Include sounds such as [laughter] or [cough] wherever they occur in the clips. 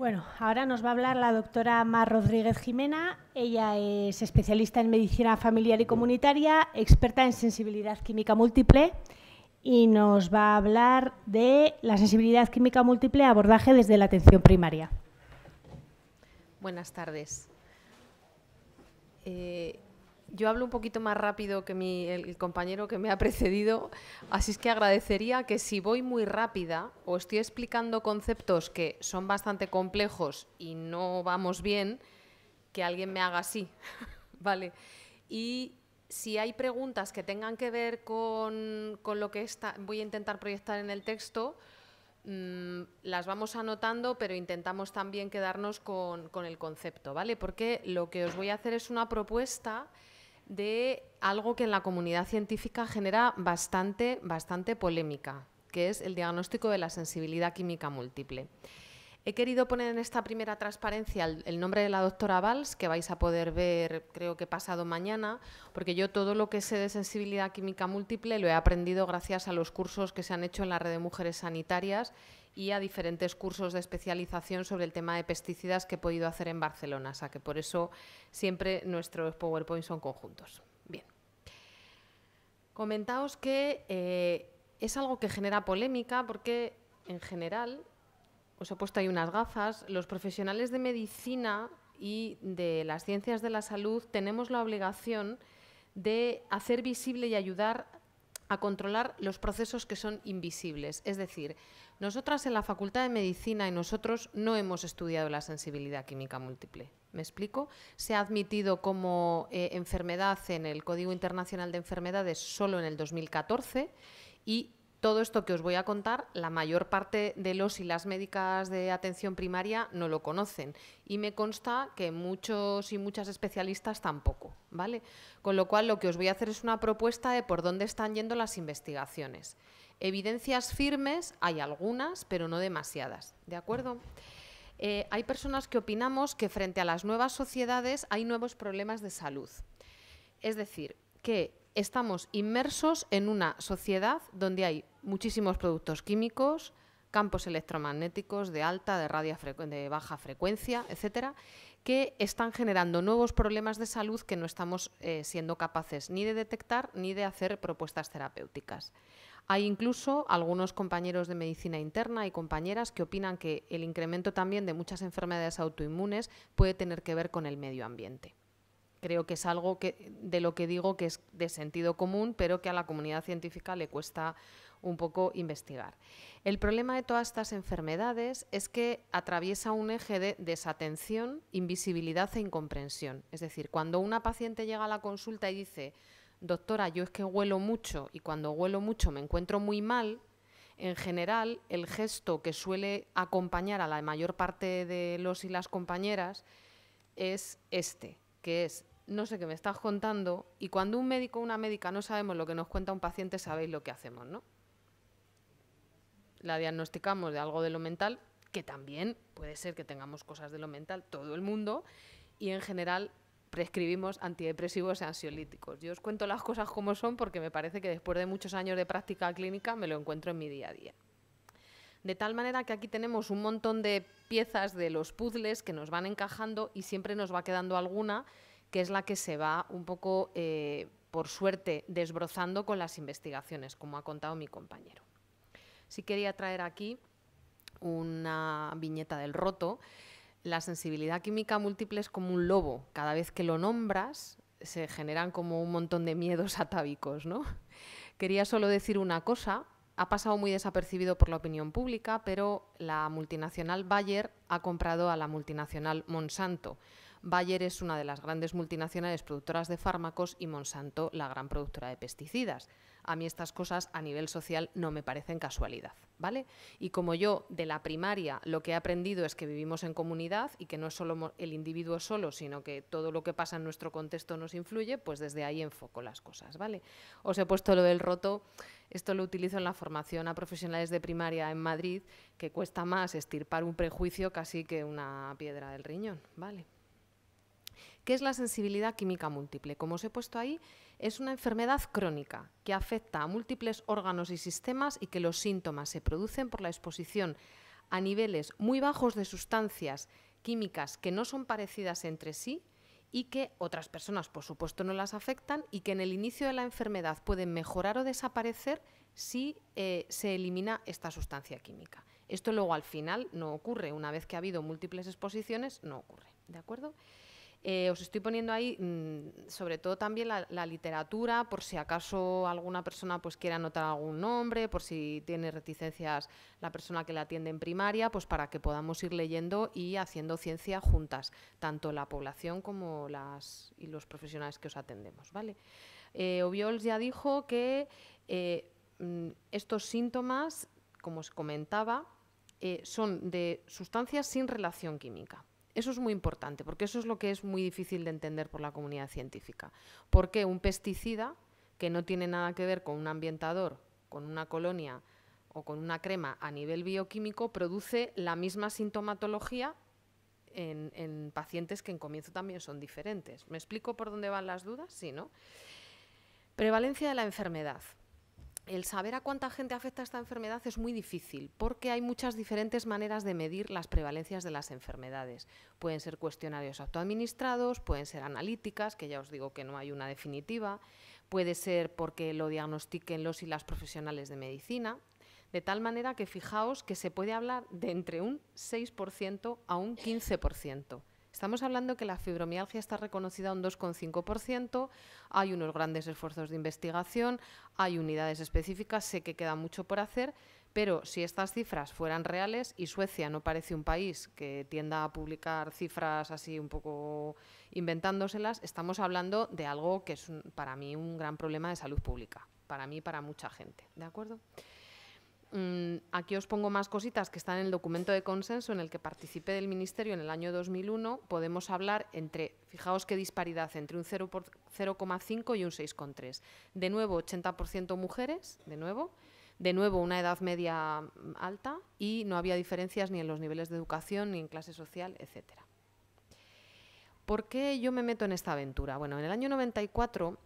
Bueno, ahora nos va a hablar la doctora Mar Rodríguez Jimena. Ella es especialista en medicina familiar y comunitaria, experta en sensibilidad química múltiple y nos va a hablar de la sensibilidad química múltiple abordaje desde la atención primaria. Buenas tardes. Eh, yo hablo un poquito más rápido que el, compañero que me ha precedido, así es que agradecería que si voy muy rápida o estoy explicando conceptos que son bastante complejos y no vamos bien, que alguien me haga así, [laughs] ¿vale? Y si hay preguntas que tengan que ver con, lo que voy a intentar proyectar en el texto, mm, las vamos anotando, pero intentamos también quedarnos con, con el concepto, ¿vale? Porque lo que os voy a hacer es una propuesta de algo que en la comunidad científica genera bastante, bastante polémica, que es el diagnóstico de la sensibilidad química múltiple. He querido poner en esta primera transparencia el, el, nombre de la doctora Valls, que vais a poder ver creo que pasado mañana, porque yo todo lo que sé de sensibilidad química múltiple lo he aprendido gracias a los cursos que se han hecho en la red de mujeres sanitarias y a diferentes cursos de especialización sobre el tema de pesticidas que he podido hacer en Barcelona. que por eso siempre nuestros PowerPoints son conjuntos. Bien. Comentaos que eh, es algo que genera polémica porque en general, os he puesto ahí unas gafas, los profesionales de medicina y de las ciencias de la salud tenemos la obligación de hacer visible y ayudar a controlar los procesos que son invisibles. Es decir, nosotras en la Facultad de Medicina y nosotros no hemos estudiado la sensibilidad química múltiple. ¿Me explico? Se ha admitido como eh, enfermedad en el Código Internacional de Enfermedades solo en el 2014 y todo esto que os voy a contar, la mayor parte de los y las médicas de atención primaria no lo conocen y me consta que muchos y muchas especialistas tampoco, ¿vale? Con lo cual lo que os voy a hacer es una propuesta de por dónde están yendo las investigaciones. Evidencias firmes hay algunas, pero no demasiadas. ¿De acuerdo? Eh, hay personas que opinamos que frente a las nuevas sociedades hay nuevos problemas de salud. Es decir, que estamos inmersos en una sociedad donde hay muchísimos productos químicos, campos electromagnéticos de alta, de, de baja frecuencia, etcétera, que están generando nuevos problemas de salud que no estamos eh, siendo capaces ni de detectar ni de hacer propuestas terapéuticas. Hay incluso algunos compañeros de medicina interna y compañeras que opinan que el incremento también de muchas enfermedades autoinmunes puede tener que ver con el medio ambiente. Creo que es algo de lo que digo que es de sentido común, pero que a la comunidad científica le cuesta un poco investigar. El problema de todas estas enfermedades es que atraviesa un eje de desatención, invisibilidad e incomprensión. Es decir, cuando una paciente llega a la consulta y dice, doctora, yo es que huelo mucho y cuando huelo mucho me encuentro muy mal, en general el gesto que suele acompañar a la mayor parte de los y las compañeras es este, que es, no sé qué me estás contando, y cuando un médico o una médica no sabemos lo que nos cuenta un paciente, sabéis lo que hacemos, ¿no? La diagnosticamos de algo de lo mental, que también puede ser que tengamos cosas de lo mental, todo el mundo, y en general prescribimos antidepresivos y ansiolíticos. Yo os cuento las cosas como son porque me parece que después de muchos años de práctica clínica me lo encuentro en mi día a día. De tal manera que aquí tenemos un montón de piezas de los puzzles que nos van encajando y siempre nos va quedando alguna que es la que se va un poco, eh, por suerte, desbrozando con las investigaciones, como ha contado mi compañero. Sí quería traer aquí una viñeta del roto la sensibilidad química múltiple es como un lobo. Cada vez que lo nombras, se generan como un montón de miedos [laughs] atávicos, ¿no? Quería solo decir una cosa. Ha pasado muy desapercibido por la opinión pública, pero la multinacional Bayer ha comprado a la multinacional Monsanto. Bayer es una de las grandes multinacionales productoras de fármacos y Monsanto la gran productora de pesticidas a mí estas cosas a nivel social no me parecen casualidad, ¿vale? Y como yo de la primaria lo que he aprendido es que vivimos en comunidad y que no es solo el individuo solo, sino que todo lo que pasa en nuestro contexto nos influye, pues desde ahí enfoco las cosas, ¿vale? Os he puesto lo del roto, esto lo utilizo en la formación a profesionales de primaria en Madrid, que cuesta más estirpar un prejuicio casi que una piedra del riñón, ¿vale? ¿Qué es la sensibilidad química múltiple? Como os he puesto ahí, es una enfermedad crónica que afecta a múltiples órganos y sistemas y que los síntomas se producen por la exposición a niveles muy bajos de sustancias químicas que no son parecidas entre sí y que otras personas, por supuesto, no las afectan y que en el inicio de la enfermedad pueden mejorar o desaparecer si eh, se elimina esta sustancia química. Esto luego al final no ocurre, una vez que ha habido múltiples exposiciones, no ocurre. ¿De acuerdo? Eh, os estoy poniendo ahí, mm, sobre todo también la, literatura, por si acaso alguna persona pues anotar algún nombre, por si tiene reticencias la persona que la atiende en primaria, pues para que podamos ir leyendo y haciendo ciencia juntas, tanto la población como y los profesionales que os atendemos, ¿vale? Eh, ya dijo que eh, mm, estos síntomas, como os comentaba, son de sustancias sin relación química. Eso es muy importante, porque eso es lo que es muy difícil de entender por la comunidad científica. ¿Por qué un pesticida que no tiene nada que ver con un ambientador, con una colonia o con una crema a nivel bioquímico produce la misma sintomatología en, en pacientes que en comienzo también son diferentes? ¿Me explico por dónde van las dudas? Sí, ¿no? Prevalencia de la enfermedad el saber a cuánta gente afecta esta enfermedad es muy difícil porque hay muchas diferentes maneras de medir las prevalencias de las enfermedades. Pueden ser cuestionarios autoadministrados, pueden ser analíticas, que ya os digo que no hay una definitiva, puede ser porque lo diagnostiquen los y las profesionales de medicina, de tal manera que fijaos que se puede hablar de entre un 6% a un 15%. Estamos hablando que la fibromialgia está reconocida un 2,5%, hay unos grandes esfuerzos de investigación, hay unidades específicas, sé que queda mucho por hacer, pero si estas cifras fueran reales y Suecia no parece un país que tienda a publicar cifras así un poco inventándoselas, estamos hablando de algo que es para mí un gran problema de salud pública, para mí y para mucha gente, ¿de acuerdo? Mm, aquí os pongo más cositas que están en el documento de consenso en el que participé del Ministerio en el año 2001. Podemos hablar entre, fijaos qué disparidad, entre un 0,5 y un 6,3. De nuevo, 80% mujeres, de nuevo. De nuevo, una edad media mm, alta y no había diferencias ni en los niveles de educación, ni en clase social, etcétera. ¿Por qué yo me meto en esta aventura? Bueno, en el año 94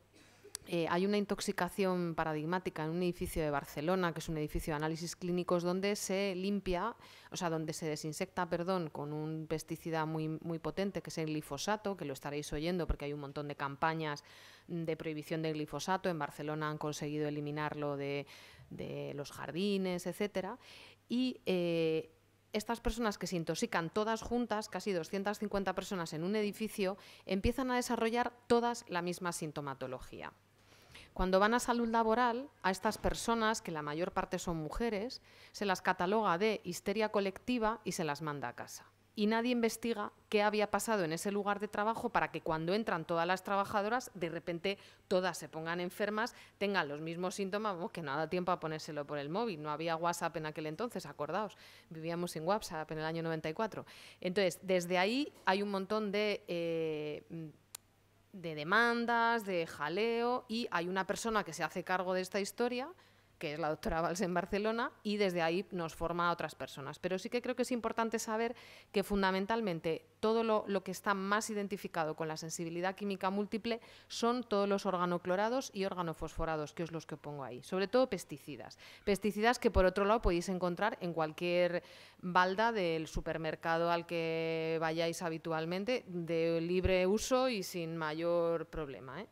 eh, hay una intoxicación paradigmática en un edificio de Barcelona, que es un edificio de análisis clínicos, donde se limpia, o sea, donde se desinsecta, perdón, con un pesticida muy, potente, que es el glifosato, que lo estaréis oyendo porque hay un montón de campañas de prohibición del glifosato. En Barcelona han conseguido eliminarlo de, los jardines, etcétera. Y eh, estas personas que se intoxican todas juntas, casi 250 personas en un edificio, empiezan a desarrollar todas la misma sintomatología. Cuando van a salud laboral, a estas personas, que la mayor parte son mujeres, se las cataloga de histeria colectiva y se las manda a casa. Y nadie investiga qué había pasado en ese lugar de trabajo para que cuando entran todas las trabajadoras, de repente todas se pongan enfermas, tengan los mismos síntomas, que no da tiempo a ponérselo por el móvil. No había WhatsApp en aquel entonces, acordaos, vivíamos sin WhatsApp en el año 94. Entonces, desde ahí hay un montón de... Eh, de demandas, de jaleo, y hay una persona que se hace cargo de esta historia que es la doctora Valls en Barcelona, y desde ahí nos forma a otras personas. Pero sí que creo que es importante saber que fundamentalmente todo lo, que está más identificado con la sensibilidad química múltiple son todos los organoclorados y organofosforados, que es los que pongo ahí, sobre todo pesticidas. Pesticidas que por otro lado podéis encontrar en cualquier balda del supermercado al que vayáis habitualmente, de libre uso y sin mayor problema. ¿eh?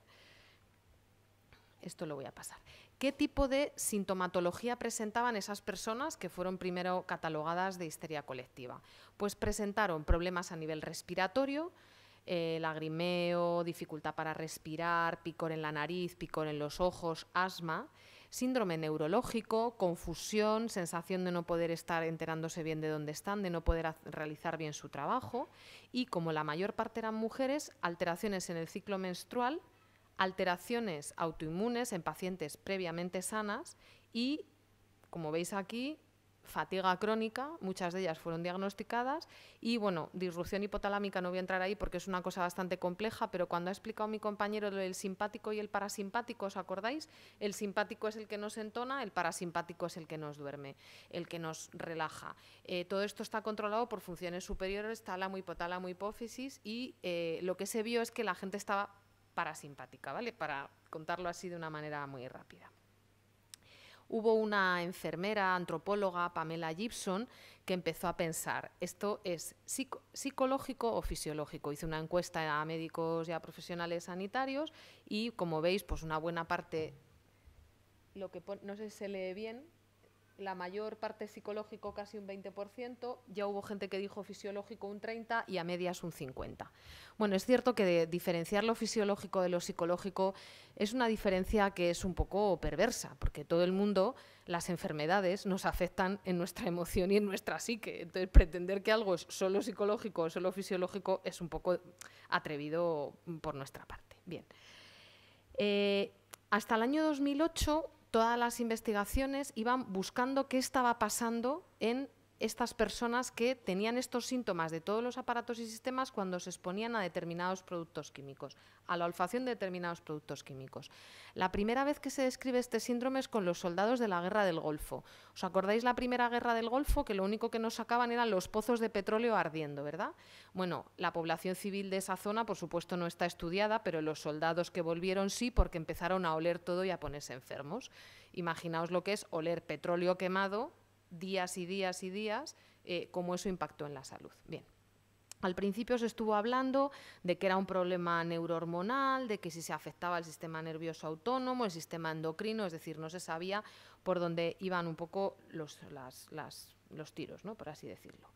Esto lo voy a pasar qué tipo de sintomatología presentaban esas personas que fueron primero catalogadas de histeria colectiva. Pues presentaron problemas a nivel respiratorio, eh, lagrimeo, dificultad para respirar, picor en la nariz, picor en los ojos, asma, síndrome neurológico, confusión, sensación de no poder estar enterándose bien de dónde están, de no poder realizar bien su trabajo y, como la mayor parte eran mujeres, alteraciones en el ciclo menstrual alteraciones autoinmunes en pacientes previamente sanas y, como veis aquí, fatiga crónica, muchas de ellas fueron diagnosticadas y bueno, disrupción hipotalámica no voy a entrar ahí porque es una cosa bastante compleja, pero cuando ha explicado mi compañero el del simpático y el parasimpático, ¿os acordáis? El simpático es el que nos entona, el parasimpático es el que nos duerme, el que nos relaja. Eh, todo esto está controlado por funciones superiores, tálamo, hipotálamo, hipófisis y eh, lo que se vio es que la gente estaba parasimpática, ¿vale? Para contarlo así de una manera muy rápida. Hubo una enfermera, antropóloga, Pamela Gibson, que empezó a pensar, ¿esto es psicológico o fisiológico? Hizo una encuesta a médicos y a profesionales sanitarios y, como veis, pues una buena parte, lo que no sé si se lee bien, la mayor parte psicológico casi un 20%, ya hubo gente que dijo fisiológico un 30% y a medias un 50%. Bueno, es cierto que diferenciar lo fisiológico de lo psicológico es una diferencia que es un poco perversa, porque todo el mundo, las enfermedades nos afectan en nuestra emoción y en nuestra psique. Entonces, pretender que algo es solo psicológico o solo fisiológico es un poco atrevido por nuestra parte. Bien. Eh, hasta el año 2008 todas las investigaciones iban buscando qué estaba pasando en estas personas que tenían estos síntomas de todos los aparatos y sistemas cuando se exponían a determinados productos químicos, a la olfacción de determinados productos químicos. La primera vez que se describe este síndrome es con los soldados de la Guerra del Golfo. ¿Os acordáis la primera Guerra del Golfo? Que lo único que nos sacaban eran los pozos de petróleo ardiendo, ¿verdad? Bueno, la población civil de esa zona, por supuesto, no está estudiada, pero los soldados que volvieron sí porque empezaron a oler todo y a ponerse enfermos. Imaginaos lo que es oler petróleo quemado días y días y días, eh, cómo eso impactó en la salud. Bien. Al principio se estuvo hablando de que era un problema neurohormonal, de que si se afectaba el sistema nervioso autónomo, el sistema endocrino, es decir, no se sabía por dónde iban un poco los, los tiros, ¿no? por así decirlo.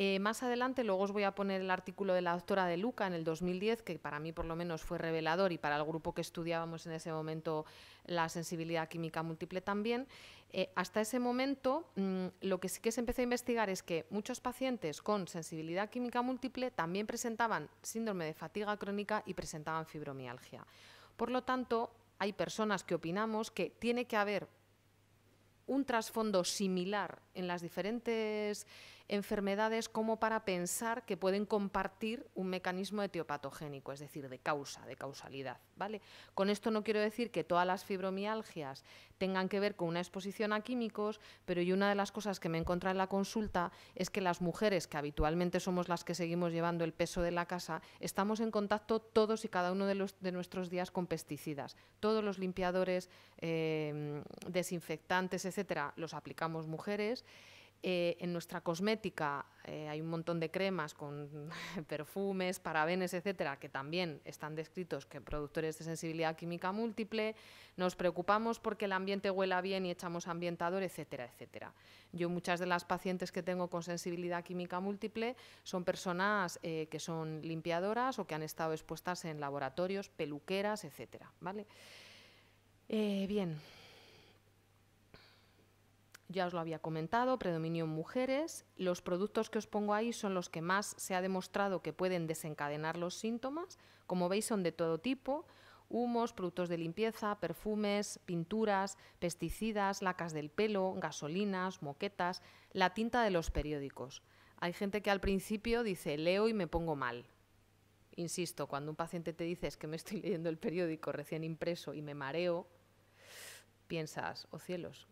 Eh, más adelante, luego os voy a poner el artículo de la doctora de Luca en el 2010, que para mí por lo menos fue revelador y para el grupo que estudiábamos en ese momento la sensibilidad química múltiple también. Eh, hasta ese momento, mm, lo que sí que se empezó a investigar es que muchos pacientes con sensibilidad química múltiple también presentaban síndrome de fatiga crónica y presentaban fibromialgia. Por lo tanto, hay personas que opinamos que tiene que haber un trasfondo similar en las diferentes enfermedades como para pensar que pueden compartir un mecanismo etiopatogénico, es decir, de causa, de causalidad. ¿vale? Con esto no quiero decir que todas las fibromialgias tengan que ver con una exposición a químicos, pero y una de las cosas que me encontrado en la consulta es que las mujeres, que habitualmente somos las que seguimos llevando el peso de la casa, estamos en contacto todos y cada uno de, nuestros días con pesticidas. Todos los limpiadores, eh, desinfectantes, etcétera, los aplicamos mujeres. Eh, en nuestra cosmética eh, hay un montón de cremas con [laughs] perfumes, parabenes, etcétera, que también están descritos que productores de sensibilidad química múltiple. Nos preocupamos porque el ambiente huela bien y echamos ambientador, etcétera, etcétera. Yo muchas de las pacientes que tengo con sensibilidad química múltiple son personas eh, que son limpiadoras o que han estado expuestas en laboratorios, peluqueras, etcétera, bien ya os lo había comentado, predominio en mujeres. Los productos que os pongo ahí son los que más se ha demostrado que pueden desencadenar los síntomas. Como veis, son de todo tipo. Humos, productos de limpieza, perfumes, pinturas, pesticidas, lacas del pelo, gasolinas, moquetas, la tinta de los periódicos. Hay gente que al principio dice, leo y me pongo mal. Insisto, cuando un paciente te dice es que me estoy leyendo el periódico recién impreso y me mareo, piensas, oh cielos,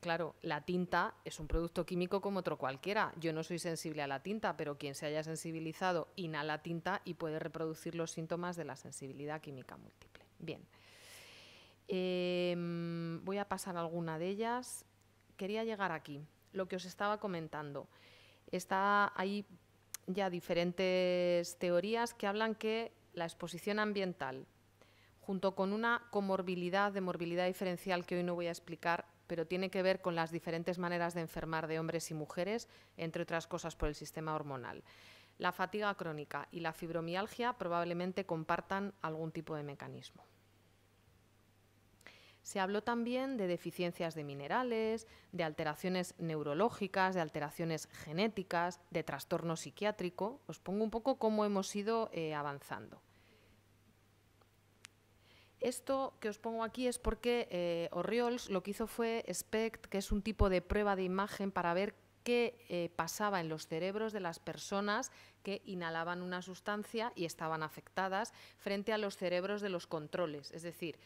Claro, la tinta es un producto químico como otro cualquiera. Yo no soy sensible a la tinta, pero quien se haya sensibilizado inhala tinta y puede reproducir los síntomas de la sensibilidad química múltiple. Bien. Em, voy a pasar a alguna de ellas. Quería llegar aquí, lo que os estaba comentando. Está ahí ya diferentes teorías que hablan que la exposición ambiental, junto con una comorbilidad de morbilidad diferencial que hoy no voy a explicar, pero tiene que ver con las diferentes maneras de enfermar de hombres y mujeres, entre otras cosas por el sistema hormonal. La fatiga crónica y la fibromialgia probablemente compartan algún tipo de mecanismo. Se habló también de deficiencias de minerales, de alteraciones neurológicas, de alteraciones genéticas, de trastorno psiquiátrico. Os pongo un poco cómo hemos ido eh, avanzando. Esto que os pongo aquí es porque eh, lo que hizo fue SPECT, que es un tipo de prueba de imagen para ver qué eh, pasaba en los cerebros de las personas que inhalaban una sustancia y estaban afectadas frente a los cerebros de los controles. Es decir,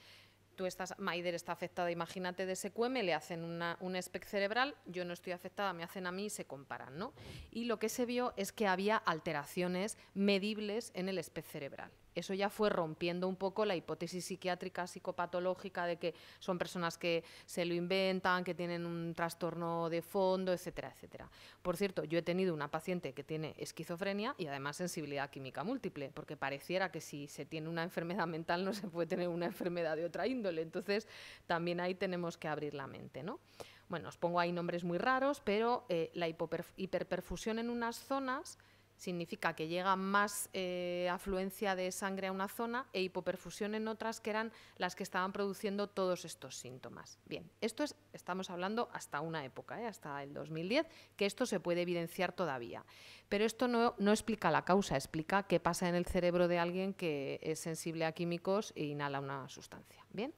tú estás, Maider está afectada, imagínate, de SQM, le hacen un SPEC cerebral, yo no estoy afectada, me hacen a mí y se comparan, ¿no? Y lo que se vio es que había alteraciones medibles en el SPECT cerebral eso ya fue rompiendo un poco la hipótesis psiquiátrica, psicopatológica de que son personas que se lo inventan, que tienen un trastorno de fondo, etcétera, etcétera. Por cierto, yo he tenido una paciente que tiene esquizofrenia y además sensibilidad química múltiple, porque pareciera que si se tiene una enfermedad mental no se puede tener una enfermedad de otra índole. Entonces, también ahí tenemos que abrir la mente, ¿no? Bueno, os pongo ahí nombres muy raros, pero eh, la hiperperfusión en unas zonas significa que llega más eh, afluencia de sangre a una zona e hipoperfusión en otras que eran las que estaban produciendo todos estos síntomas. Bien, esto es, estamos hablando hasta una época, eh, hasta el 2010, que esto se puede evidenciar todavía. Pero esto no, no explica la causa, explica qué pasa en el cerebro de alguien que es sensible a químicos e inhala una sustancia. Bien.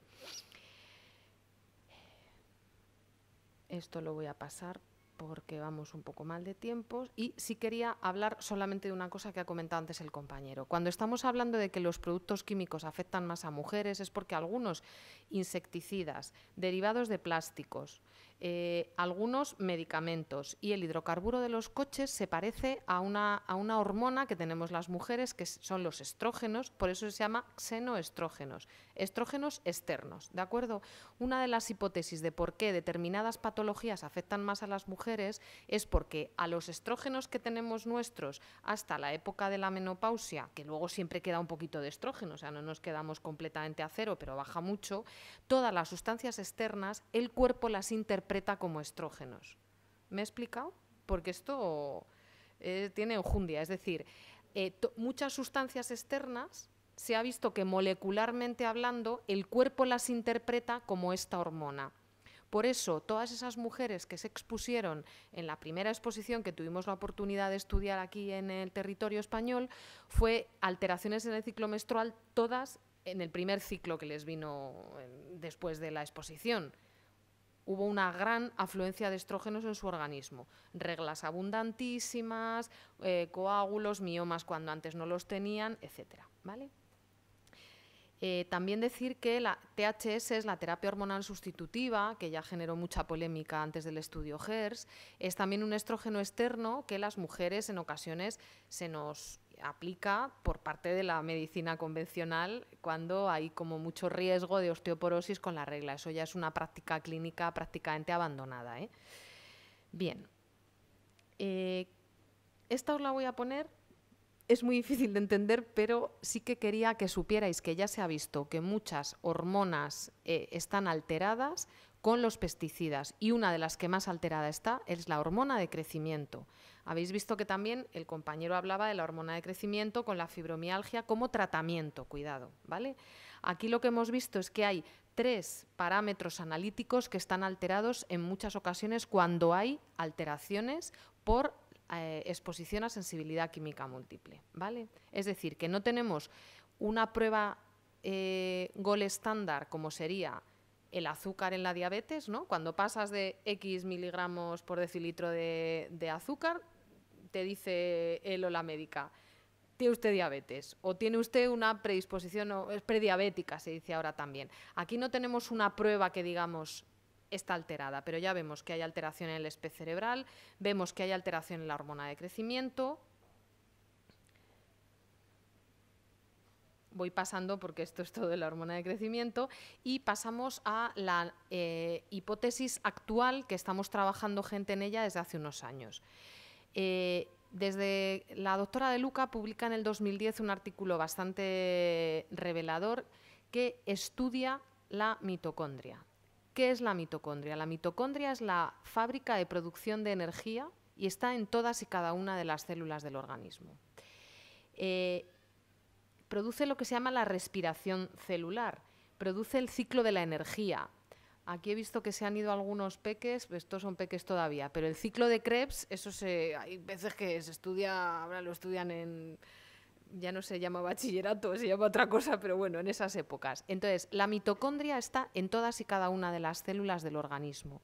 Esto lo voy a pasar porque vamos un poco mal de tiempos. Y sí quería hablar solamente de una cosa que ha comentado antes el compañero. Cuando estamos hablando de que los productos químicos afectan más a mujeres es porque algunos insecticidas, derivados de plásticos, eh, algunos medicamentos y el hidrocarburo de los coches se parece a una, a una hormona que tenemos las mujeres, que son los estrógenos, por eso se llama xenoestrógenos, estrógenos externos. ¿De acuerdo? Una de las hipótesis de por qué determinadas patologías afectan más a las mujeres es porque a los estrógenos que tenemos nuestros hasta la época de la menopausia, que luego siempre queda un poquito de estrógeno, o sea, no nos quedamos completamente a cero, pero baja mucho, todas las sustancias externas, el cuerpo las interpreta como estrógenos. ¿Me he explicado? Porque esto eh, tiene enjundia, es decir, eh, muchas sustancias externas se ha visto que molecularmente hablando el cuerpo las interpreta como esta hormona. Por eso, todas esas mujeres que se expusieron en la primera exposición que tuvimos la oportunidad de estudiar aquí en el territorio español, fue alteraciones en el ciclo menstrual, todas en el primer ciclo que les vino eh, después de la exposición hubo una gran afluencia de estrógenos en su organismo. Reglas abundantísimas, eh, coágulos, miomas cuando antes no los tenían, etc. ¿vale? Eh, también decir que la THS es la terapia hormonal sustitutiva, que ya generó mucha polémica antes del estudio GERS, Es también un estrógeno externo que las mujeres en ocasiones se nos aplica por parte de la medicina convencional cuando hay como mucho riesgo de osteoporosis con la regla. Eso ya es una práctica clínica prácticamente abandonada. ¿eh? Bien. Eh, esta os la voy a poner. Es muy difícil de entender, pero sí que quería que supierais que ya se ha visto que muchas hormonas eh, están alteradas con los pesticidas y una de las que más alterada está es la hormona de crecimiento. Habéis visto que también el compañero hablaba de la hormona de crecimiento con la fibromialgia como tratamiento, cuidado, ¿vale? Aquí lo que hemos visto es que hay tres parámetros analíticos que están alterados en muchas ocasiones cuando hay alteraciones por eh, exposición a sensibilidad química múltiple, ¿vale? Es decir, que no tenemos una prueba eh, gol estándar como sería el azúcar en la diabetes, ¿no? Cuando pasas de X miligramos por decilitro de, azúcar, te dice él o la médica, tiene usted diabetes o tiene usted una predisposición o es prediabética, se dice ahora también. Aquí no tenemos una prueba que digamos está alterada, pero ya vemos que hay alteración en el especie cerebral, vemos que hay alteración en la hormona de crecimiento, voy pasando porque esto es todo de la hormona de crecimiento y pasamos a la eh, hipótesis actual que estamos trabajando gente en ella desde hace unos años. Eh, desde la doctora de Luca publica en el 2010 un artículo bastante revelador que estudia la mitocondria. ¿Qué es la mitocondria? La mitocondria es la fábrica de producción de energía y está en todas y cada una de las células del organismo. Eh, produce lo que se llama la respiración celular, produce el ciclo de la energía. Aquí he visto que se han ido algunos peques, pues estos son peques todavía, pero el ciclo de Krebs, eso se, hay veces que se estudia, ahora lo estudian en, ya no se llama bachillerato, se llama otra cosa, pero bueno, en esas épocas. Entonces, la mitocondria está en todas y cada una de las células del organismo.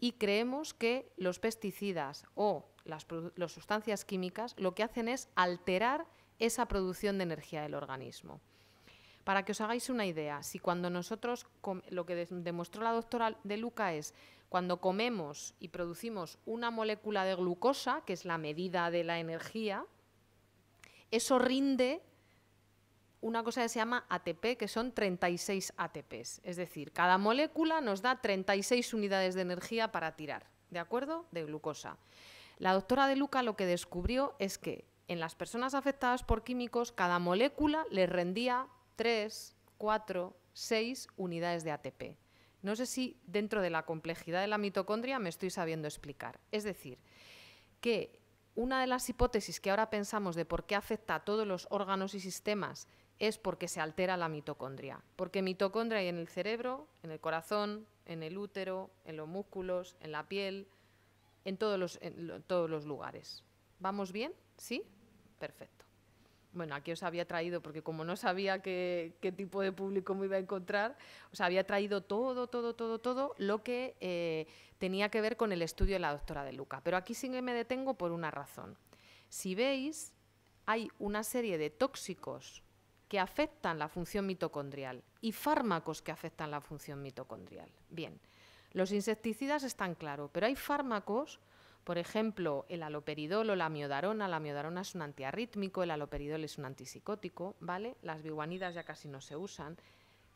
Y creemos que los pesticidas o las, las sustancias químicas lo que hacen es alterar esa producción de energía del organismo. Para que os hagáis una idea, si cuando nosotros, lo que demostró la doctora De Luca es, cuando comemos y producimos una molécula de glucosa, que es la medida de la energía, eso rinde una cosa que se llama ATP, que son 36 ATPs. Es decir, cada molécula nos da 36 unidades de energía para tirar, ¿de acuerdo? De glucosa. La doctora De Luca lo que descubrió es que en las personas afectadas por químicos, cada molécula les rendía 3, 4, 6 unidades de ATP. No sé si dentro de la complejidad de la mitocondria me estoy sabiendo explicar. Es decir, que una de las hipótesis que ahora pensamos de por qué afecta a todos los órganos y sistemas es porque se altera la mitocondria. Porque mitocondria hay en el cerebro, en el corazón, en el útero, en los músculos, en la piel, en todos los, todos los lugares. ¿Vamos bien? ¿Sí? Perfecto. Bueno, aquí os había traído, porque como no sabía qué, tipo de público me iba a encontrar, os había traído todo, todo, todo, todo lo que eh, tenía que ver con el estudio de la doctora de Luca. Pero aquí sí que me detengo por una razón. Si veis, hay una serie de tóxicos que afectan la función mitocondrial y fármacos que afectan la función mitocondrial. Bien, los insecticidas están claros, pero hay fármacos por ejemplo, el aloperidol o la miodarona. La miodarona es un antiarrítmico, el aloperidol es un antipsicótico, ¿vale? Las biguanidas ya casi no se usan.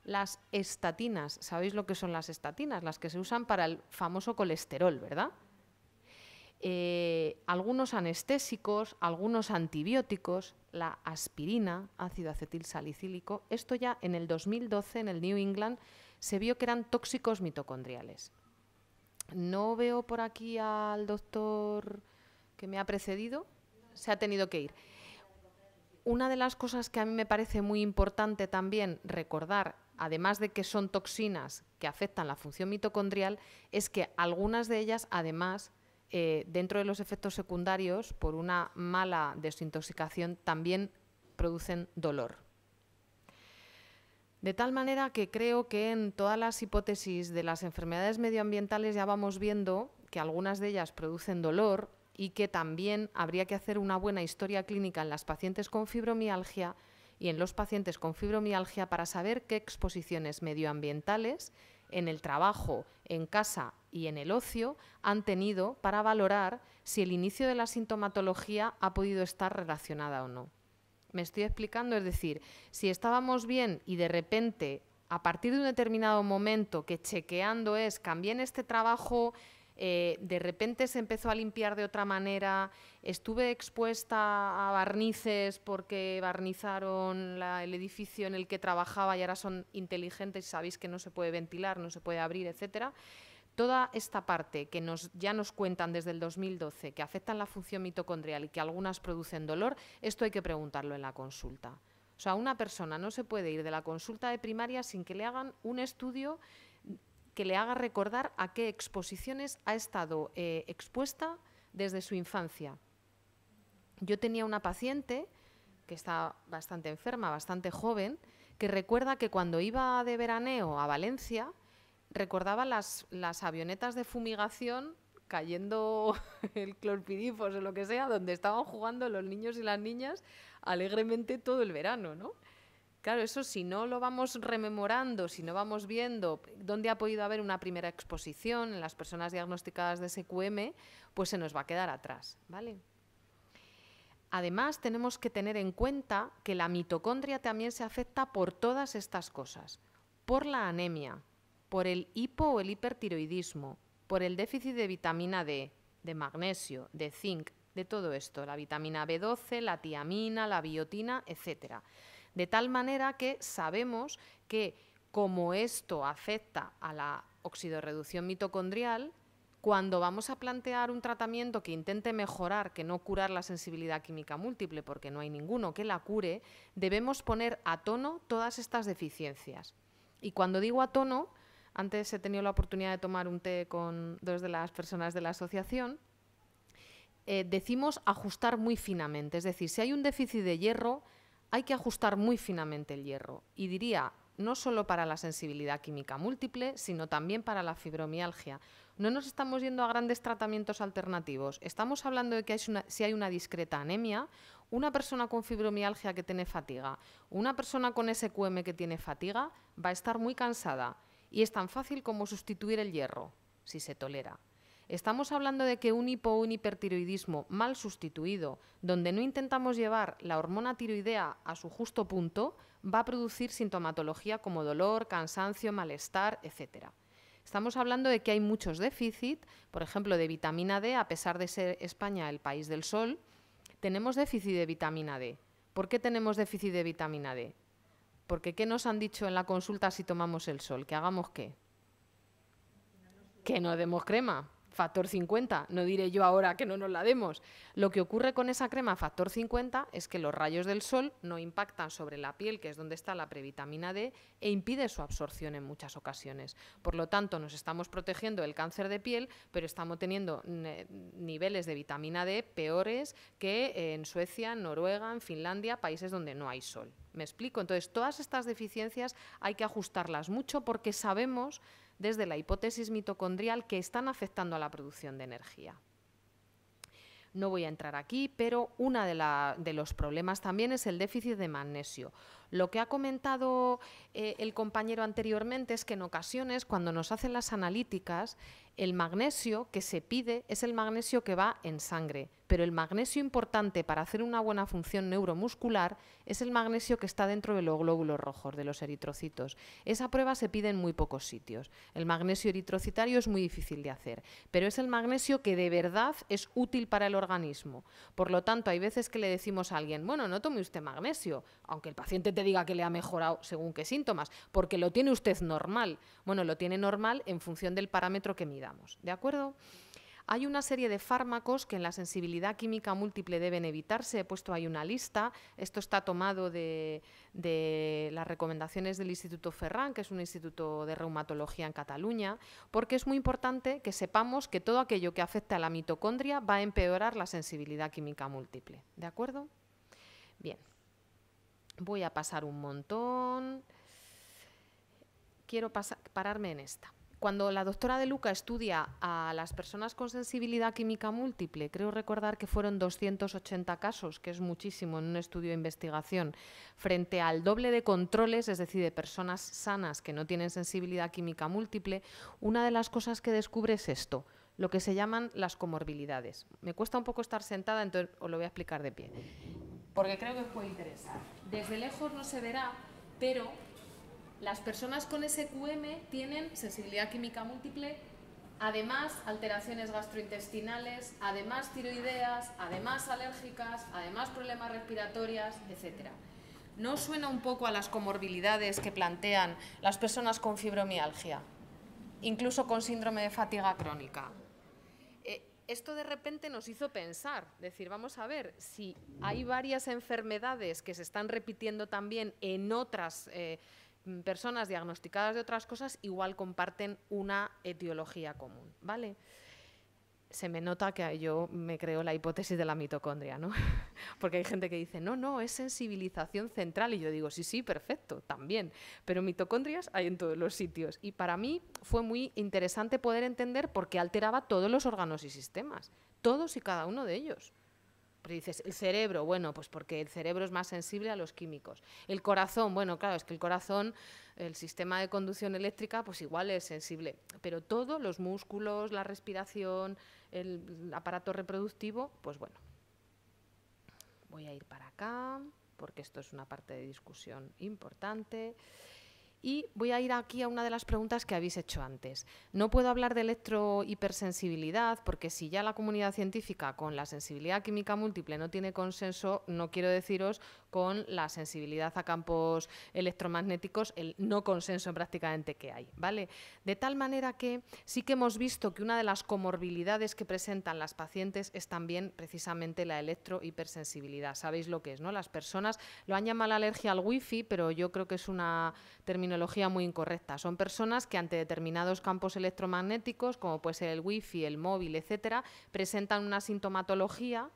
Las estatinas, ¿sabéis lo que son las estatinas? Las que se usan para el famoso colesterol, ¿verdad? Eh, algunos anestésicos, algunos antibióticos, la aspirina, ácido acetil salicílico. Esto ya en el 2012 en el New England se vio que eran tóxicos mitocondriales. No veo por aquí al doctor que me ha precedido. Se ha tenido que ir. Una de las cosas que a mí me parece muy importante también recordar, además de que son toxinas que afectan la función mitocondrial, es que algunas de ellas, además, eh, dentro de los efectos secundarios, por una mala desintoxicación, también producen dolor. De tal manera que creo que en todas las hipótesis de las enfermedades medioambientales ya vamos viendo que algunas de ellas producen dolor y que también habría que hacer una buena historia clínica en las pacientes con fibromialgia y en los pacientes con fibromialgia para saber qué exposiciones medioambientales en el trabajo, en casa y en el ocio han tenido para valorar si el inicio de la sintomatología ha podido estar relacionada o no me estoy explicando, es decir, si estábamos bien y de repente, a partir de un determinado momento que chequeando es, cambié en este trabajo, eh, de repente se empezó a limpiar de otra manera, estuve expuesta a barnices porque barnizaron el edificio en el que trabajaba y ahora son inteligentes y sabéis que no se puede ventilar, no se puede abrir, etcétera toda esta parte que ya nos cuentan desde el 2012, que afectan la función mitocondrial y que algunas producen dolor, esto hay que preguntarlo en la consulta. O sea, una persona no se puede ir de la consulta de primaria sin que le hagan un estudio que le haga recordar a qué exposiciones ha estado eh, expuesta desde su infancia. Yo tenía una paciente que está bastante enferma, bastante joven, que recuerda que cuando iba de veraneo a Valencia, recordaba las, avionetas de fumigación cayendo [laughs] el clorpidifos o lo que sea, donde estaban jugando los niños y las niñas alegremente todo el verano, ¿no? Claro, eso si no lo vamos rememorando, si no vamos viendo dónde ha podido haber una primera exposición en las personas diagnosticadas de SQM, pues se nos va a quedar atrás, ¿vale? Además, tenemos que tener en cuenta que la mitocondria también se afecta por todas estas cosas, por la anemia, por el hipo o el hipertiroidismo, por el déficit de vitamina D, de magnesio, de zinc, de todo esto, la vitamina B12, la tiamina, la biotina, etc. De tal manera que sabemos que como esto afecta a la oxidorreducción mitocondrial, cuando vamos a plantear un tratamiento que intente mejorar, que no curar la sensibilidad química múltiple, porque no hay ninguno que la cure, debemos poner a tono todas estas deficiencias. Y cuando digo a tono, antes he tenido la oportunidad de tomar un té con dos de las personas de la asociación. Eh, decimos ajustar muy finamente, es decir, si hay un déficit de hierro, hay que ajustar muy finamente el hierro. Y diría, no solo para la sensibilidad química múltiple, sino también para la fibromialgia. No nos estamos yendo a grandes tratamientos alternativos. Estamos hablando de que si hay una discreta anemia, una persona con fibromialgia que tiene fatiga, una persona con SQM que tiene fatiga, va a estar muy cansada y es tan fácil como sustituir el hierro, si se tolera. Estamos hablando de que un hipo un hipertiroidismo mal sustituido, donde no intentamos llevar la hormona tiroidea a su justo punto, va a producir sintomatología como dolor, cansancio, malestar, etc. Estamos hablando de que hay muchos déficits, por ejemplo, de vitamina D, a pesar de ser España el país del sol, tenemos déficit de vitamina D. ¿Por qué tenemos déficit de vitamina D? Porque ¿qué nos han dicho en la consulta si tomamos el sol? ¿Que hagamos qué? Que no demos crema factor 50. No diré yo ahora que no nos la demos. Lo que ocurre con esa crema factor 50 es que los rayos del sol no impactan sobre la piel, que es donde está la previtamina D, e impide su absorción en muchas ocasiones. Por lo tanto, nos estamos protegiendo del cáncer de piel, pero estamos teniendo niveles de vitamina D peores que eh, en Suecia, Noruega, en Finlandia, países donde no hay sol. ¿Me explico? Entonces, todas estas deficiencias hay que ajustarlas mucho porque sabemos desde la hipótesis mitocondrial que están afectando a la producción de energía. No voy a entrar aquí, pero uno de, los problemas también es el déficit de magnesio. Lo que ha comentado eh, el compañero anteriormente es que en ocasiones cuando nos hacen las analíticas el magnesio que se pide es el magnesio que va en sangre, pero el magnesio importante para hacer una buena función neuromuscular es el magnesio que está dentro de los glóbulos rojos, de los eritrocitos. Esa prueba se pide en muy pocos sitios. El magnesio eritrocitario es muy difícil de hacer, pero es el magnesio que de verdad es útil para el organismo. Por lo tanto, hay veces que le decimos a alguien, bueno, no tome usted magnesio, aunque el paciente te diga que le ha mejorado según qué síntomas, porque lo tiene usted normal. Bueno, lo tiene normal en función del parámetro que mide ¿De acuerdo? Hay una serie de fármacos que en la sensibilidad química múltiple deben evitarse. He puesto ahí una lista. Esto está tomado de, las recomendaciones del Instituto Ferran, que es un instituto de reumatología en Cataluña, porque es muy importante que sepamos que todo aquello que afecta a la mitocondria va a empeorar la sensibilidad química múltiple. ¿De acuerdo? Bien. Voy a pasar un montón. Quiero pararme en esta. Cuando la doctora De Luca estudia a las personas con sensibilidad química múltiple, creo recordar que fueron 280 casos, que es muchísimo en un estudio de investigación, frente al doble de controles, es decir, de personas sanas que no tienen sensibilidad química múltiple, una de las cosas que descubre es esto lo que se llaman las comorbilidades. Me cuesta un poco estar sentada, entonces os lo voy a explicar de pie. Porque creo que os puede interesar. Desde lejos no se verá, pero las personas con SQM tienen sensibilidad química múltiple, además alteraciones gastrointestinales, además tiroideas, además alérgicas, además problemas respiratorias, etc. ¿No suena un poco a las comorbilidades que plantean las personas con fibromialgia, incluso con síndrome de fatiga crónica? Eh, esto de repente nos hizo pensar, decir, vamos a ver, si hay varias enfermedades que se están repitiendo también en otras... Eh, Mm, personas diagnosticadas de otras cosas igual comparten una etiología común, ¿vale? Se me nota que yo me creo la hipótesis de la mitocondria, ¿no? [laughs] Porque hay gente que dice, no, no, es sensibilización central. Y yo digo, sí, sí, perfecto, también. Pero mitocondrias hay en todos los sitios. Y para mí fue muy interesante poder entender por qué alteraba todos los órganos y sistemas, todos y cada uno de ellos. Pero dices, el cerebro, bueno, pues porque el cerebro es más sensible a los químicos. El corazón, bueno, claro, es que el corazón, el sistema de conducción eléctrica, pues igual es sensible. Pero todos los músculos, la respiración, el aparato reproductivo, pues bueno. Voy a ir para acá, porque esto es una parte de discusión importante. Y voy a ir aquí a una de las preguntas que habéis hecho antes. No puedo hablar de electrohipersensibilidad porque si ya la comunidad científica con la sensibilidad química múltiple no tiene consenso, no quiero deciros con la sensibilidad a campos electromagnéticos, el no consenso prácticamente que hay, ¿vale? De tal manera que sí que hemos visto que una de las comorbilidades que presentan las pacientes es también precisamente la electrohipersensibilidad. Sabéis lo que es, ¿no? Las personas lo han llamado la alergia al wifi, pero yo creo que es una terminología muy incorrecta. Son personas que ante determinados campos electromagnéticos, como puede ser el wifi, el móvil, etcétera, presentan una sintomatología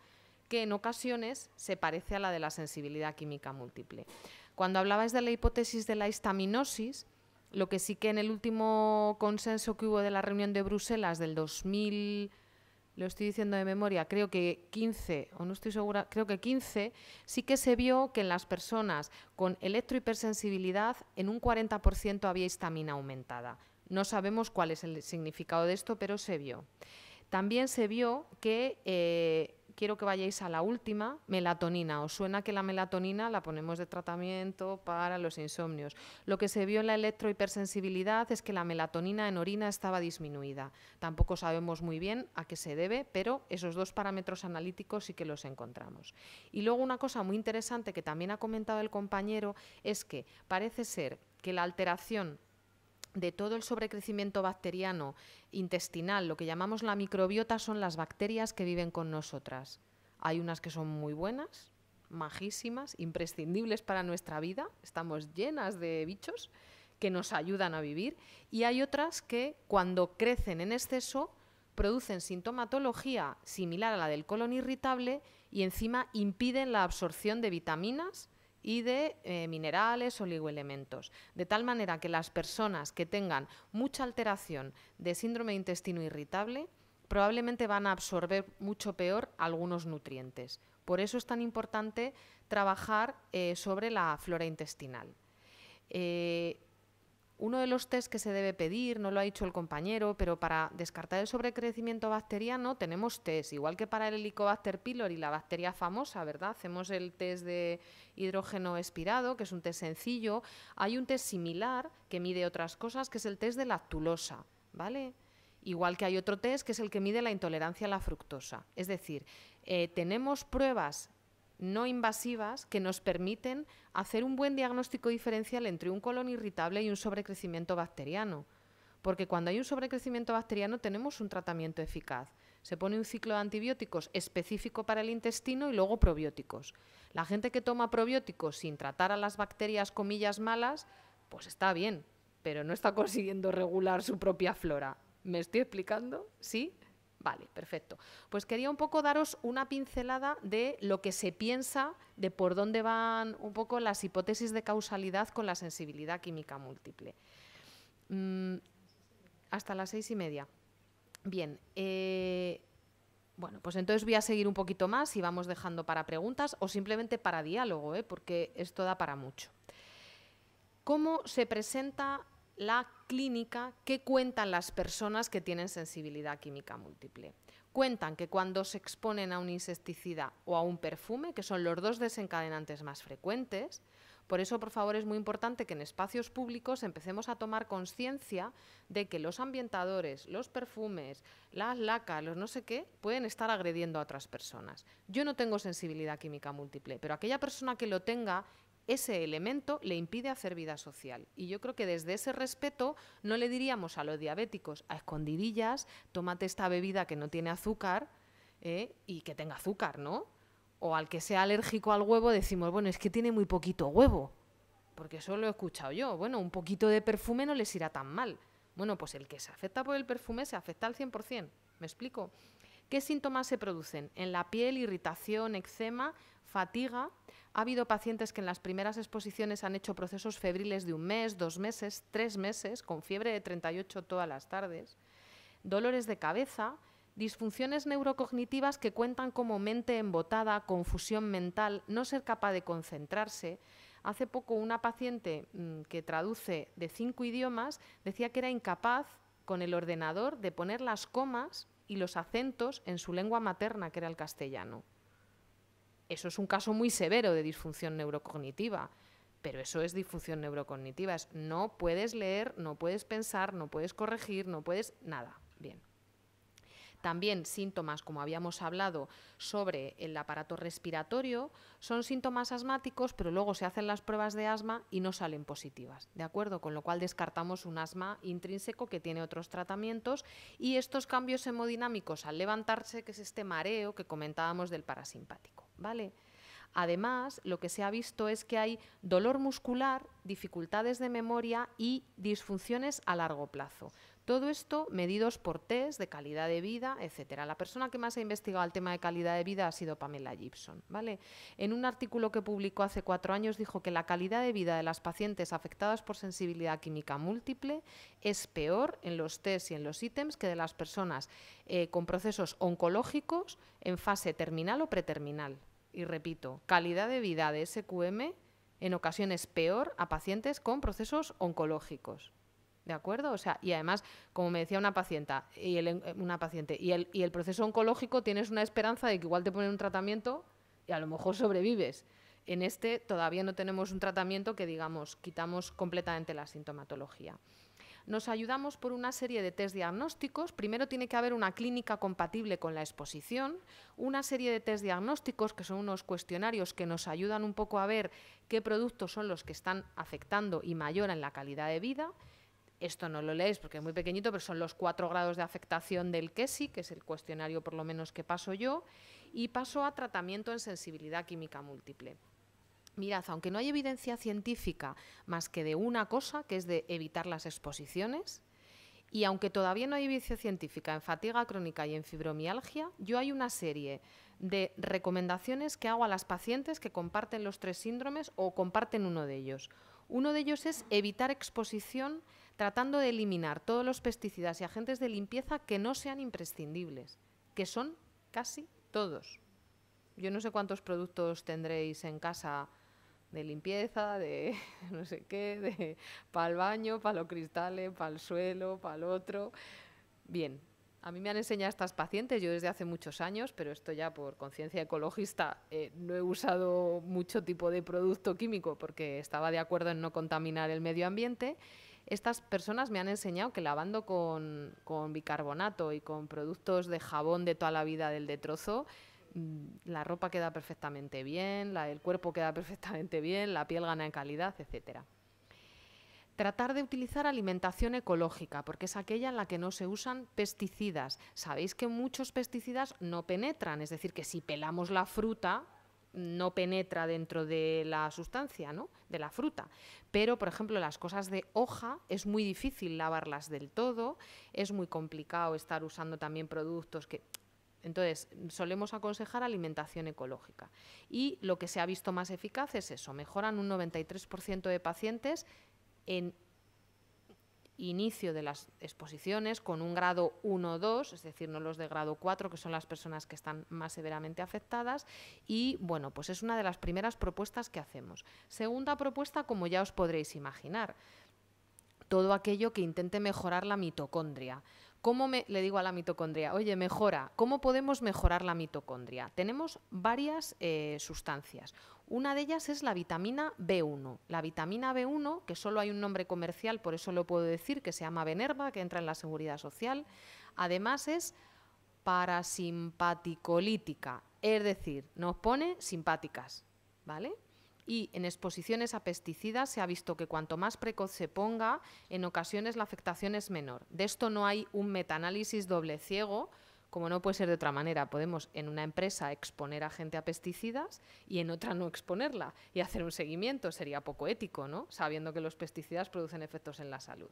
que en ocasiones se parece a la de la sensibilidad química múltiple. Cuando hablabais de la hipótesis de la histaminosis, lo que sí que en el último consenso que hubo de la reunión de Bruselas del 2000 lo estoy diciendo de memoria, creo que 15, o no estoy segura, creo que 15, sí que se vio que en las personas con electrohipersensibilidad en un 40% había histamina aumentada. No sabemos cuál es el significado de esto, pero se vio. También se vio que eh, quiero que vayáis a la última, melatonina. ¿Os suena que la melatonina la ponemos de tratamiento para los insomnios? Lo que se vio en la electrohipersensibilidad es que la melatonina en orina estaba disminuida. Tampoco sabemos muy bien a qué se debe, pero esos dos parámetros analíticos sí que los encontramos. Y luego una cosa muy interesante que también ha comentado el compañero es que parece ser que la alteración de todo el sobrecrecimiento bacteriano intestinal, lo que llamamos la microbiota, son las bacterias que viven con nosotras. Hay unas que son muy buenas, majísimas, imprescindibles para nuestra vida, estamos llenas de bichos que nos ayudan a vivir, y hay otras que cuando crecen en exceso producen sintomatología similar a la del colon irritable y encima impiden la absorción de vitaminas, y de eh, minerales, oligoelementos. De tal manera que las personas que tengan mucha alteración de síndrome de intestino irritable probablemente van a absorber mucho peor algunos nutrientes. Por eso es tan importante trabajar eh, sobre la flora intestinal. Eh, uno de los test que se debe pedir, no lo ha dicho el compañero, pero para descartar el sobrecrecimiento bacteriano tenemos test, igual que para el Helicobacter pylori, la bacteria famosa, ¿verdad? Hacemos el test de hidrógeno espirado, que es un test sencillo. Hay un test similar que mide otras cosas, que es el test de lactulosa, ¿vale? Igual que hay otro test que es el que mide la intolerancia a la fructosa. Es decir, eh, tenemos pruebas no invasivas que nos permiten hacer un buen diagnóstico diferencial entre un colon irritable y un sobrecrecimiento bacteriano. Porque cuando hay un sobrecrecimiento bacteriano tenemos un tratamiento eficaz. Se pone un ciclo de antibióticos específico para el intestino y luego probióticos. La gente que toma probióticos sin tratar a las bacterias comillas malas, pues está bien, pero no está consiguiendo regular su propia flora. ¿Me estoy explicando? ¿Sí? Vale, perfecto. Pues quería un poco daros una pincelada de lo que se piensa, de por dónde van un poco las hipótesis de causalidad con la sensibilidad química múltiple. Mm, hasta las seis y media. Bien. Eh, bueno, pues entonces voy a seguir un poquito más y vamos dejando para preguntas o simplemente para diálogo, ¿eh? porque esto da para mucho. ¿Cómo se presenta la clínica, ¿qué cuentan las personas que tienen sensibilidad química múltiple? Cuentan que cuando se exponen a un insecticida o a un perfume, que son los dos desencadenantes más frecuentes, por eso, por favor, es muy importante que en espacios públicos empecemos a tomar conciencia de que los ambientadores, los perfumes, las lacas, los no sé qué, pueden estar agrediendo a otras personas. Yo no tengo sensibilidad química múltiple, pero aquella persona que lo tenga ese elemento le impide hacer vida social. Y yo creo que desde ese respeto no le diríamos a los diabéticos a escondidillas, tómate esta bebida que no tiene azúcar eh, y que tenga azúcar, ¿no? O al que sea alérgico al huevo decimos, bueno, es que tiene muy poquito huevo, porque eso lo he escuchado yo. Bueno, un poquito de perfume no les irá tan mal. Bueno, pues el que se afecta por el perfume se afecta al 100%. ¿Me explico? ¿Qué síntomas se producen? En la piel, irritación, eczema, fatiga. Ha habido pacientes que en las primeras exposiciones han hecho procesos febriles de un mes, dos meses, tres meses, con fiebre de 38 todas las tardes, dolores de cabeza, disfunciones neurocognitivas que cuentan como mente embotada, confusión mental, no ser capaz de concentrarse. Hace poco una paciente mm, que traduce de cinco idiomas decía que era incapaz con el ordenador de poner las comas y los acentos en su lengua materna, que era el castellano. Eso es un caso muy severo de disfunción neurocognitiva, pero eso es disfunción neurocognitiva. Es no puedes leer, no puedes pensar, no puedes corregir, no puedes nada. Bien. También síntomas, como habíamos hablado, sobre el aparato respiratorio, son síntomas asmáticos, pero luego se hacen las pruebas de asma y no salen positivas, ¿de acuerdo? Con lo cual descartamos un asma intrínseco que tiene otros tratamientos y estos cambios hemodinámicos al levantarse, que es este mareo que comentábamos del parasimpático, ¿vale? Además, lo que se ha visto es que hay dolor muscular, dificultades de memoria y disfunciones a largo plazo. Todo esto medidos por test de calidad de vida, etcétera. La persona que más ha investigado el tema de calidad de vida ha sido Pamela Gibson. ¿vale? En un artículo que publicó hace cuatro años dijo que la calidad de vida de las pacientes afectadas por sensibilidad química múltiple es peor en los test y en los ítems que de las personas eh, con procesos oncológicos en fase terminal o preterminal. Y repito, calidad de vida de SQM en ocasiones peor a pacientes con procesos oncológicos. ¿De acuerdo? O sea, y además, como me decía una eh, paciente, y el, una paciente, y el, proceso oncológico tienes una esperanza de que igual te ponen un tratamiento y a lo mejor sobrevives. En este todavía no tenemos un tratamiento que, digamos, quitamos completamente la sintomatología. Nos ayudamos por una serie de test diagnósticos. Primero tiene que haber una clínica compatible con la exposición, una serie de test diagnósticos que son unos cuestionarios que nos ayudan un poco a ver qué productos son los que están afectando y en la calidad de vida esto no lo leéis porque es muy pequeñito, pero son los cuatro grados de afectación del KESI, que es el cuestionario por lo menos que paso yo, y paso a tratamiento en sensibilidad química múltiple. Mirad, aunque no hay evidencia científica más que de una cosa, que es de evitar las exposiciones, y aunque todavía no hay evidencia científica en fatiga crónica y en fibromialgia, yo hay una serie de recomendaciones que hago a las pacientes que comparten los tres síndromes o comparten uno de ellos. Uno de ellos es evitar exposición tratando de eliminar todos los pesticidas y agentes de limpieza que no sean imprescindibles, que son casi todos. Yo no sé cuántos productos tendréis en casa de limpieza, de [laughs] no sé qué, de para el baño, para los cristales, para el suelo, para el otro. Bien, a mí me han enseñado estas pacientes, yo desde hace muchos años, pero esto ya por conciencia ecologista, eh, no he usado mucho tipo de producto químico porque estaba de acuerdo en no contaminar el medio ambiente estas personas me han enseñado que lavando con, bicarbonato y con productos de jabón de toda la vida del de trozo, mm, la ropa queda perfectamente bien, el cuerpo queda [laughs] perfectamente bien, la piel gana en calidad, etc. Tratar de utilizar alimentación ecológica, porque es aquella en la que no se usan pesticidas. Sabéis que muchos pesticidas no penetran, es decir, que si pelamos la fruta, no penetra dentro de la sustancia, ¿no? de la fruta. Pero, por ejemplo, las cosas de hoja es muy difícil lavarlas del todo, es muy complicado estar usando también productos que... Entonces, solemos aconsejar alimentación ecológica. Y lo que se ha visto más eficaz es eso, mejoran un 93% de pacientes en inicio de las exposiciones con un grado 1-2, es decir, no los de grado 4, que son las personas que están más severamente afectadas. Y bueno, pues es una de las primeras propuestas que hacemos. Segunda propuesta, como ya os podréis imaginar, todo aquello que intente mejorar la mitocondria. ¿Cómo le digo a la mitocondria? Oye, mejora. ¿Cómo podemos mejorar la mitocondria? Tenemos varias eh, sustancias. Una de ellas es la vitamina B1. La vitamina B1, que solo hay un nombre comercial, por eso lo puedo decir, que se llama Benerva, que entra en la seguridad social, además es parasimpaticolítica, es decir, nos pone simpáticas, ¿vale? Y en exposiciones a pesticidas se ha visto que cuanto más precoz se ponga, en ocasiones la afectación es menor. De esto no hay un metaanálisis doble ciego, como no puede ser de otra manera, podemos en una empresa exponer a gente a pesticidas y en otra no exponerla y hacer un seguimiento. Sería poco ético, ¿no? Sabiendo que los pesticidas producen efectos en la salud.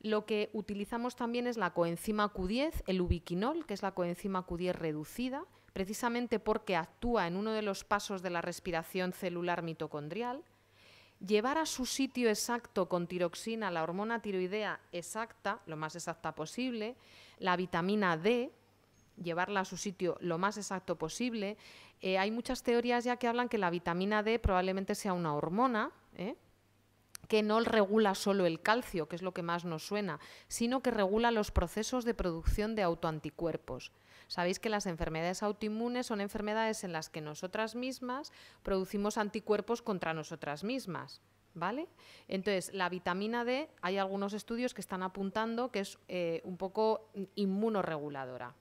Lo que utilizamos también es la coenzima Q10, el ubiquinol, que es la coenzima Q10 reducida, precisamente porque actúa en uno de los pasos de la respiración celular mitocondrial. Llevar a su sitio exacto con tiroxina la hormona tiroidea exacta, lo más exacta posible, la vitamina D, llevarla a su sitio lo más exacto posible. Eh, hay muchas teorías ya que hablan que la vitamina D probablemente sea una hormona, ¿eh? que no regula solo el calcio, que es lo que más nos suena, sino que regula los procesos de producción de autoanticuerpos. Sabéis que las enfermedades autoinmunes son enfermedades en las que nosotras mismas producimos anticuerpos contra nosotras mismas. ¿Vale? Entonces, la vitamina D, hay algunos estudios que están apuntando que es eh, un poco inmunoreguladora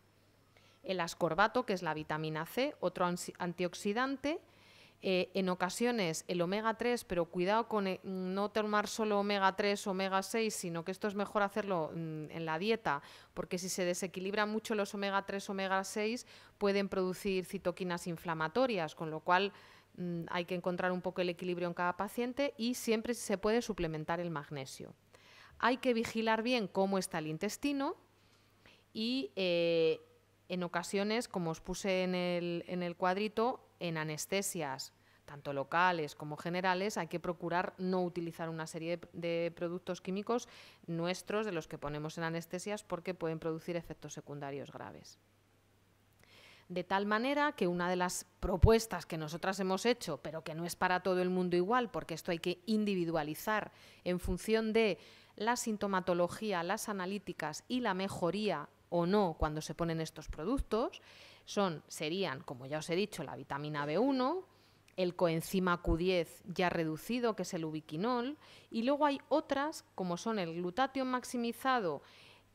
el ascorbato, que es la vitamina C, otro antioxidante. Eh, en ocasiones el omega 3, pero cuidado con eh, no tomar solo omega 3, omega 6, sino que esto es mejor hacerlo mm, en la dieta, porque si se desequilibran mucho los omega 3, omega 6, pueden producir citoquinas inflamatorias, con lo cual mm, hay que encontrar un poco el equilibrio en cada paciente y siempre se puede suplementar el magnesio. Hay que vigilar bien cómo está el intestino y eh, en ocasiones, como os puse en el, cuadrito, en anestesias, tanto locales como generales, hay que procurar no utilizar una serie de, productos químicos nuestros, de los que ponemos en anestesias, porque pueden producir efectos secundarios graves. De tal manera que una de las propuestas que nosotras hemos hecho, pero que no es para todo el mundo igual, porque esto hay que individualizar en función de la sintomatología, las analíticas y la mejoría o no cuando se ponen estos productos son, serían, como ya os he dicho, la vitamina B1, el coenzima Q10 ya reducido, que es el ubiquinol, y luego hay otras, como son el glutatión maximizado,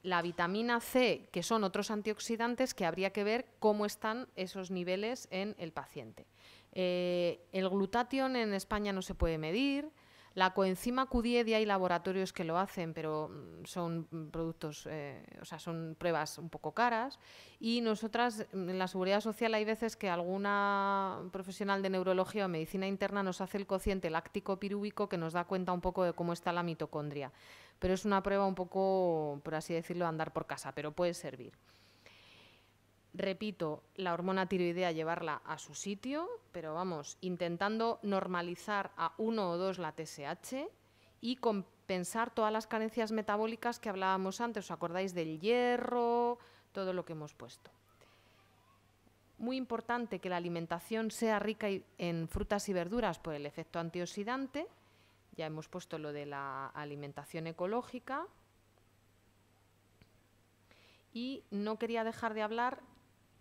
la vitamina C, que son otros antioxidantes que habría que ver cómo están esos niveles en el paciente. Eh, el glutatión en España no se puede medir, la coenzima Q10 hay laboratorios que lo hacen, pero mm, son mm, productos, eh, o sea, son pruebas un poco caras. Y nosotras mm, en la seguridad social hay veces que alguna profesional de neurología o medicina interna nos hace el cociente láctico pirúbico que nos da cuenta un poco de cómo está la mitocondria. Pero es una prueba un poco, por así decirlo, andar por casa, pero puede servir repito, la hormona tiroidea llevarla a su sitio, pero vamos, intentando normalizar a uno o dos la TSH y compensar todas las carencias metabólicas que hablábamos antes. ¿Os acordáis del hierro? Todo lo que hemos puesto. Muy importante que la alimentación sea rica en frutas y verduras por el efecto antioxidante. Ya hemos puesto lo de la alimentación ecológica, y no quería dejar de hablar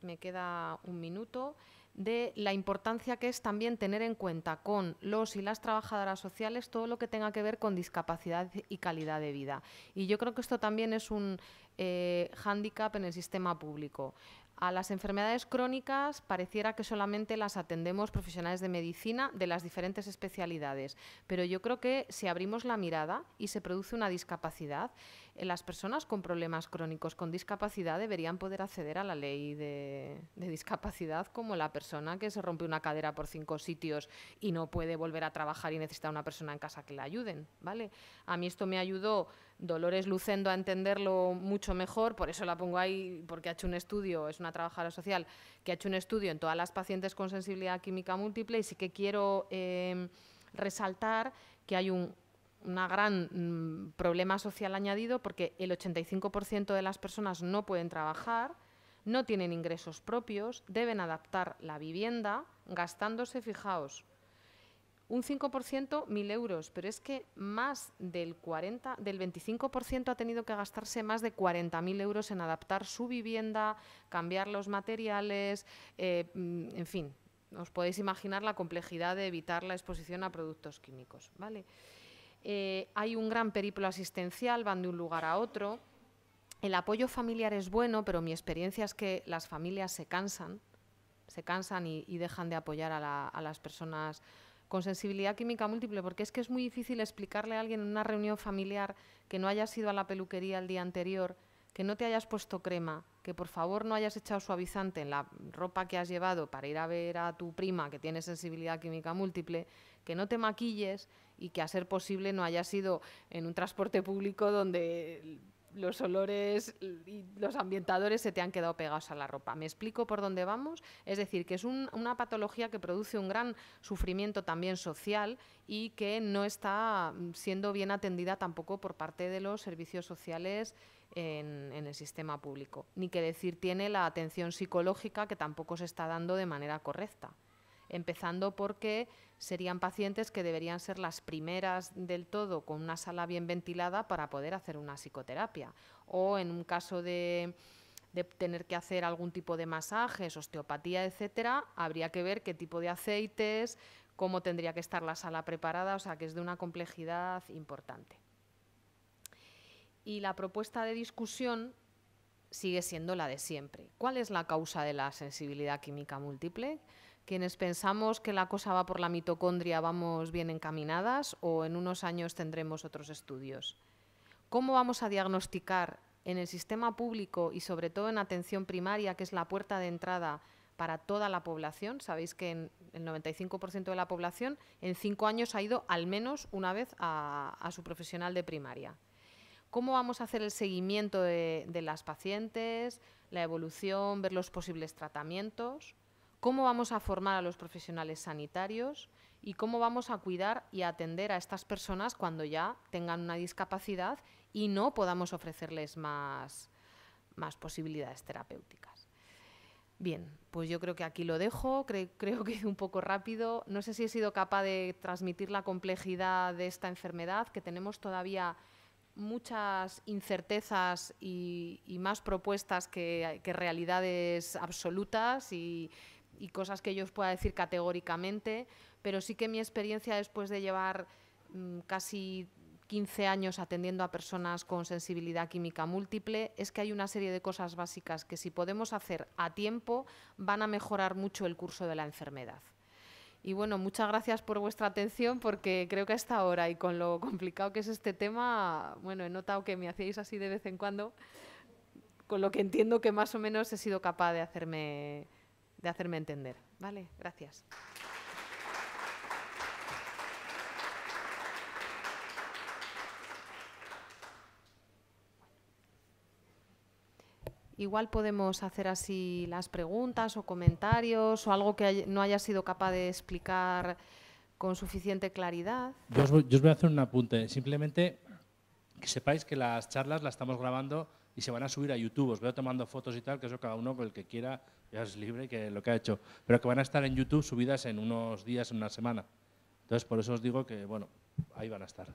me queda un minuto, de la importancia que es también tener en cuenta con los y las trabajadoras sociales todo lo que tenga que ver con discapacidad y calidad de vida. Y yo creo que esto también es un eh, hándicap en el sistema público. A las enfermedades crónicas pareciera que solamente las atendemos profesionales de medicina de las diferentes especialidades, pero yo creo que si abrimos la mirada y se produce una discapacidad, eh, las personas con problemas crónicos, con discapacidad, deberían poder acceder a la ley de, discapacidad como la persona que se rompe una cadera por cinco sitios y no puede volver a trabajar y necesita una persona en casa que la ayuden, ¿vale? A mí esto me ayudó Dolores Lucendo a entenderlo mucho mejor, por eso la pongo ahí, porque ha hecho un estudio, es una trabajadora social, que ha hecho un estudio en todas las pacientes con sensibilidad química múltiple y sí que quiero eh, resaltar que hay un un gran mm, problema social añadido porque el 85% de las personas no pueden trabajar, no tienen ingresos propios, deben adaptar la vivienda gastándose, fijaos, un 5%, 1.000 euros, pero es que más del, 40, del 25% ha tenido que gastarse más de 40.000 euros en adaptar su vivienda, cambiar los materiales, eh, mm, en fin, os podéis imaginar la complejidad de evitar la exposición a productos químicos, ¿vale? Eh, hay un gran periplo asistencial, van de un lugar a otro. El apoyo familiar es bueno, pero mi experiencia es que las familias se cansan, se cansan y, dejan de apoyar a, a las personas con sensibilidad química múltiple, porque es que es muy difícil explicarle a alguien en una reunión familiar que no hayas ido a la peluquería el día anterior, que no te hayas puesto crema, que por favor no hayas echado suavizante en la ropa que has llevado para ir a ver a tu prima que tiene sensibilidad química múltiple, que no te maquilles y que a ser posible no hayas ido en un transporte público donde los olores y los ambientadores se te han quedado pegados a la ropa. ¿Me explico por dónde vamos? Es decir, que es una patología que produce un gran sufrimiento también social y que no está mm, siendo bien atendida tampoco por parte de los servicios sociales en, el sistema público. Ni que decir tiene la atención psicológica que tampoco se está dando de manera correcta empezando porque serían pacientes que deberían ser las primeras del todo con una sala bien ventilada para poder hacer una psicoterapia. O en un caso de, tener que hacer algún tipo de masajes, osteopatía, etcétera, habría que ver qué tipo de aceites, cómo tendría que estar la sala preparada, o sea que es de una complejidad importante. Y la propuesta de discusión sigue siendo la de siempre. ¿Cuál es la causa de la sensibilidad química múltiple? quienes pensamos que la cosa va por la mitocondria vamos bien encaminadas o en unos años tendremos otros estudios. ¿Cómo vamos a diagnosticar en el sistema público y sobre todo en atención primaria, que es la puerta de entrada para toda la población? Sabéis que el 95% de la población en cinco años ha ido al menos una vez a, su profesional de primaria. ¿Cómo vamos a hacer el seguimiento de las pacientes, la evolución, ver los posibles tratamientos? cómo vamos a formar a los profesionales sanitarios y cómo vamos a cuidar y atender a estas personas cuando ya tengan una discapacidad y no podamos ofrecerles más, más posibilidades terapéuticas. Bien, pues yo creo que aquí lo dejo, creo que ido un poco rápido. No sé si he sido capaz de transmitir la complejidad de esta enfermedad, que tenemos todavía muchas incertezas y, más propuestas que, que realidades absolutas y, y cosas que yo os pueda decir categóricamente, pero sí que mi experiencia después de llevar mm, casi 15 años atendiendo a personas con sensibilidad química múltiple es que hay una serie de cosas básicas que si podemos hacer a tiempo van a mejorar mucho el curso de la enfermedad. Y bueno, muchas gracias por vuestra atención porque creo que a esta hora y con lo complicado que es este tema, bueno, he notado que me hacéis así de vez en cuando, con lo que entiendo que más o menos he sido capaz de hacerme de hacerme entender. Vale, gracias. Igual podemos hacer así las preguntas o comentarios o algo que no haya sido capaz de explicar con suficiente claridad. Yo os, voy, a hacer un apunte. Simplemente que sepáis que las charlas las estamos grabando y se van a subir a YouTube. Os veo tomando fotos y tal, que eso cada uno, el que quiera, ya es libre, que lo que ha hecho. Pero que van a estar en YouTube subidas en unos días, en una semana. Entonces, por eso os digo que, bueno, ahí van a estar.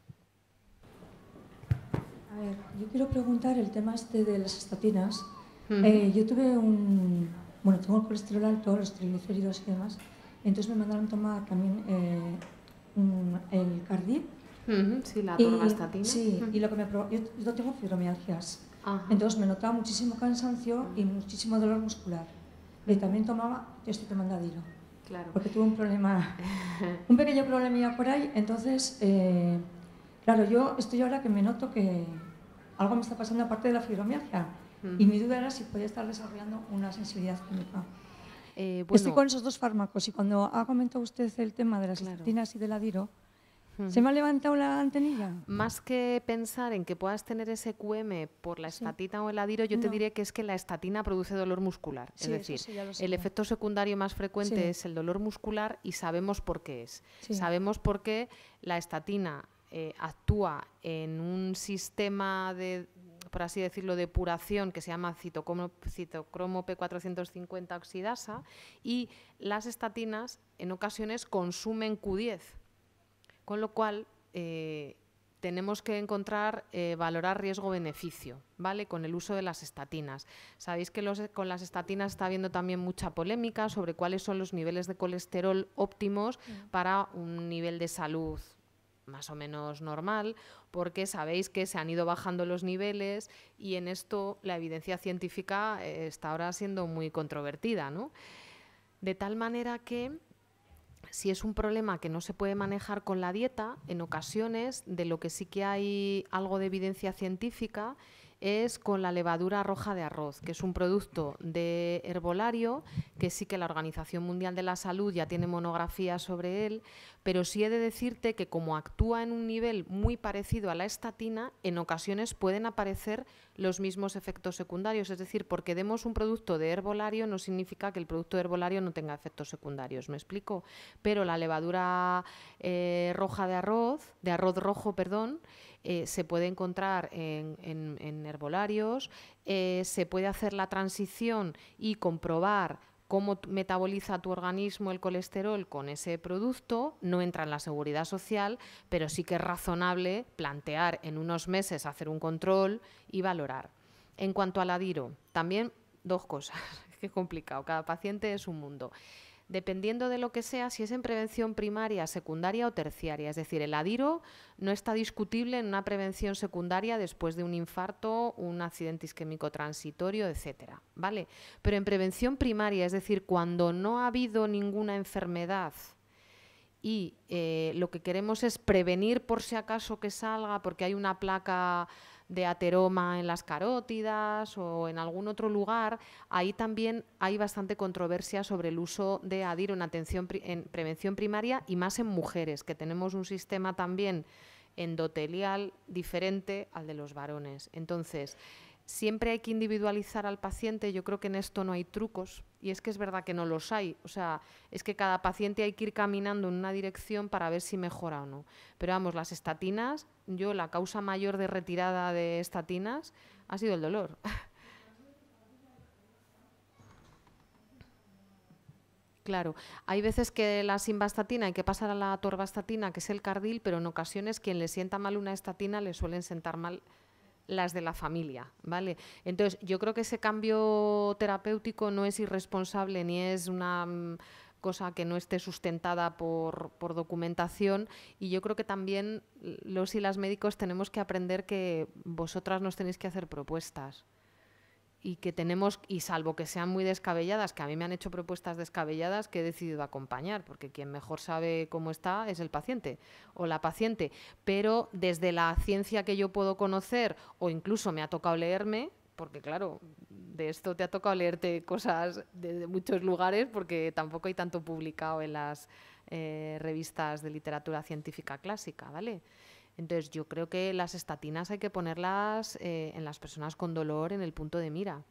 A ver, yo quiero preguntar el tema este de las estatinas. Eh, yo tuve un... Bueno, tengo el colesterol alto, los triglicéridos y demás. Entonces me mandaron tomar también eh, el Cardi. sí, la estatina. Sí, y lo que me yo, yo tengo fibromialgias. Entonces me notaba muchísimo cansancio y muchísimo dolor muscular. Y también tomaba, yo estoy tomando Adilo. Claro. Porque tuve un problema, [laughs] un pequeño ya por ahí. Entonces, eh, claro, yo estoy ahora que me noto que algo me está pasando aparte de la fibromialgia. Y mi duda era si podía estar desarrollando una sensibilidad química. Eh, estoy con esos dos fármacos y cuando ha comentado usted el tema de las claro. y del adiro, ¿Se me ha levantado la antenilla? Más que pensar en que puedas tener ese QM por la estatina o el adiro, yo te diré que es que la estatina produce dolor muscular. es decir, el efecto secundario más frecuente es el dolor muscular y sabemos por qué es. Sabemos por qué la estatina eh, actúa en un sistema de por así decirlo, depuración que se llama citocromo P450 oxidasa y las estatinas en ocasiones consumen Q10 con lo cual, eh, tenemos que encontrar, eh, valorar riesgo-beneficio, ¿vale? Con el uso de las estatinas. Sabéis que con las estatinas está habiendo también mucha polémica sobre cuáles son los niveles de colesterol óptimos mm. para un nivel de salud más o menos normal, porque sabéis que se han ido bajando los niveles y en esto la evidencia científica eh, está ahora siendo muy controvertida, ¿no? De tal manera que si es un problema que no se puede mm. manejar con la dieta, en ocasiones de lo que sí que hay algo de evidencia científica es con la levadura roja de arroz, que es un producto de herbolario, que sí que la Organización Mundial de la Salud ya tiene monografía sobre él, pero sí he de decirte que como actúa en un nivel muy parecido a la estatina, en ocasiones pueden aparecer los mismos efectos secundarios, es decir, porque demos un producto de herbolario no significa que el producto de herbolario no tenga efectos secundarios, ¿me explico? Pero la levadura eh, roja de arroz, de arroz rojo, perdón, eh, se puede encontrar en, herbolarios, eh, se puede hacer la transición y comprobar cómo metaboliza tu organismo el colesterol con ese producto, no entra en la seguridad social, pero sí que es razonable plantear en unos meses hacer un control y valorar. En cuanto al adiro, también dos cosas, [laughs] es que es complicado, cada paciente es un mundo dependiendo de lo que sea, si es en prevención primaria, secundaria o terciaria. Es decir, el ADIRO no está discutible en una prevención secundaria después de un infarto, un accidente isquémico transitorio, etcétera. ¿Vale? Pero en prevención primaria, es decir, cuando no ha habido ninguna enfermedad y eh, lo que queremos es prevenir por si acaso que salga porque hay una placa de ateroma en las carótidas o en algún otro lugar, ahí también hay bastante controversia sobre el uso de ADIR en, atención en prevención primaria y más en mujeres, que tenemos un sistema también endotelial diferente al de los varones. Entonces, siempre hay que individualizar al paciente, yo creo que en esto no hay trucos, y es que es verdad que no los hay. O sea, es que cada paciente hay que ir caminando en una dirección para ver si mejora o no. Pero vamos, las estatinas, yo la causa mayor de retirada de estatinas ha sido el dolor. [laughs] Claro, hay veces que la simvastatina hay que pasar a la torvastatina, que es el cardil, pero en ocasiones quien le sienta mal una estatina le suelen sentar mal las de la familia, ¿vale? Entonces, yo creo que ese cambio terapéutico no es irresponsable ni es una mm, cosa que no esté sustentada por, por, documentación. Y yo creo que también los y las médicos tenemos que aprender que vosotras nos tenéis que hacer propuestas y que tenemos, y salvo que sean muy descabelladas, que a mí me han hecho propuestas descabelladas que he decidido acompañar, porque quien mejor sabe cómo está es el paciente o la paciente. Pero desde la ciencia que yo puedo conocer, o incluso me ha tocado leerme, porque claro, de esto te ha tocado leerte cosas de, muchos lugares, porque tampoco hay tanto publicado en las eh, revistas de literatura científica clásica, ¿vale? Entonces yo creo que las estatinas hay que ponerlas eh, en las personas con dolor en el punto de mira.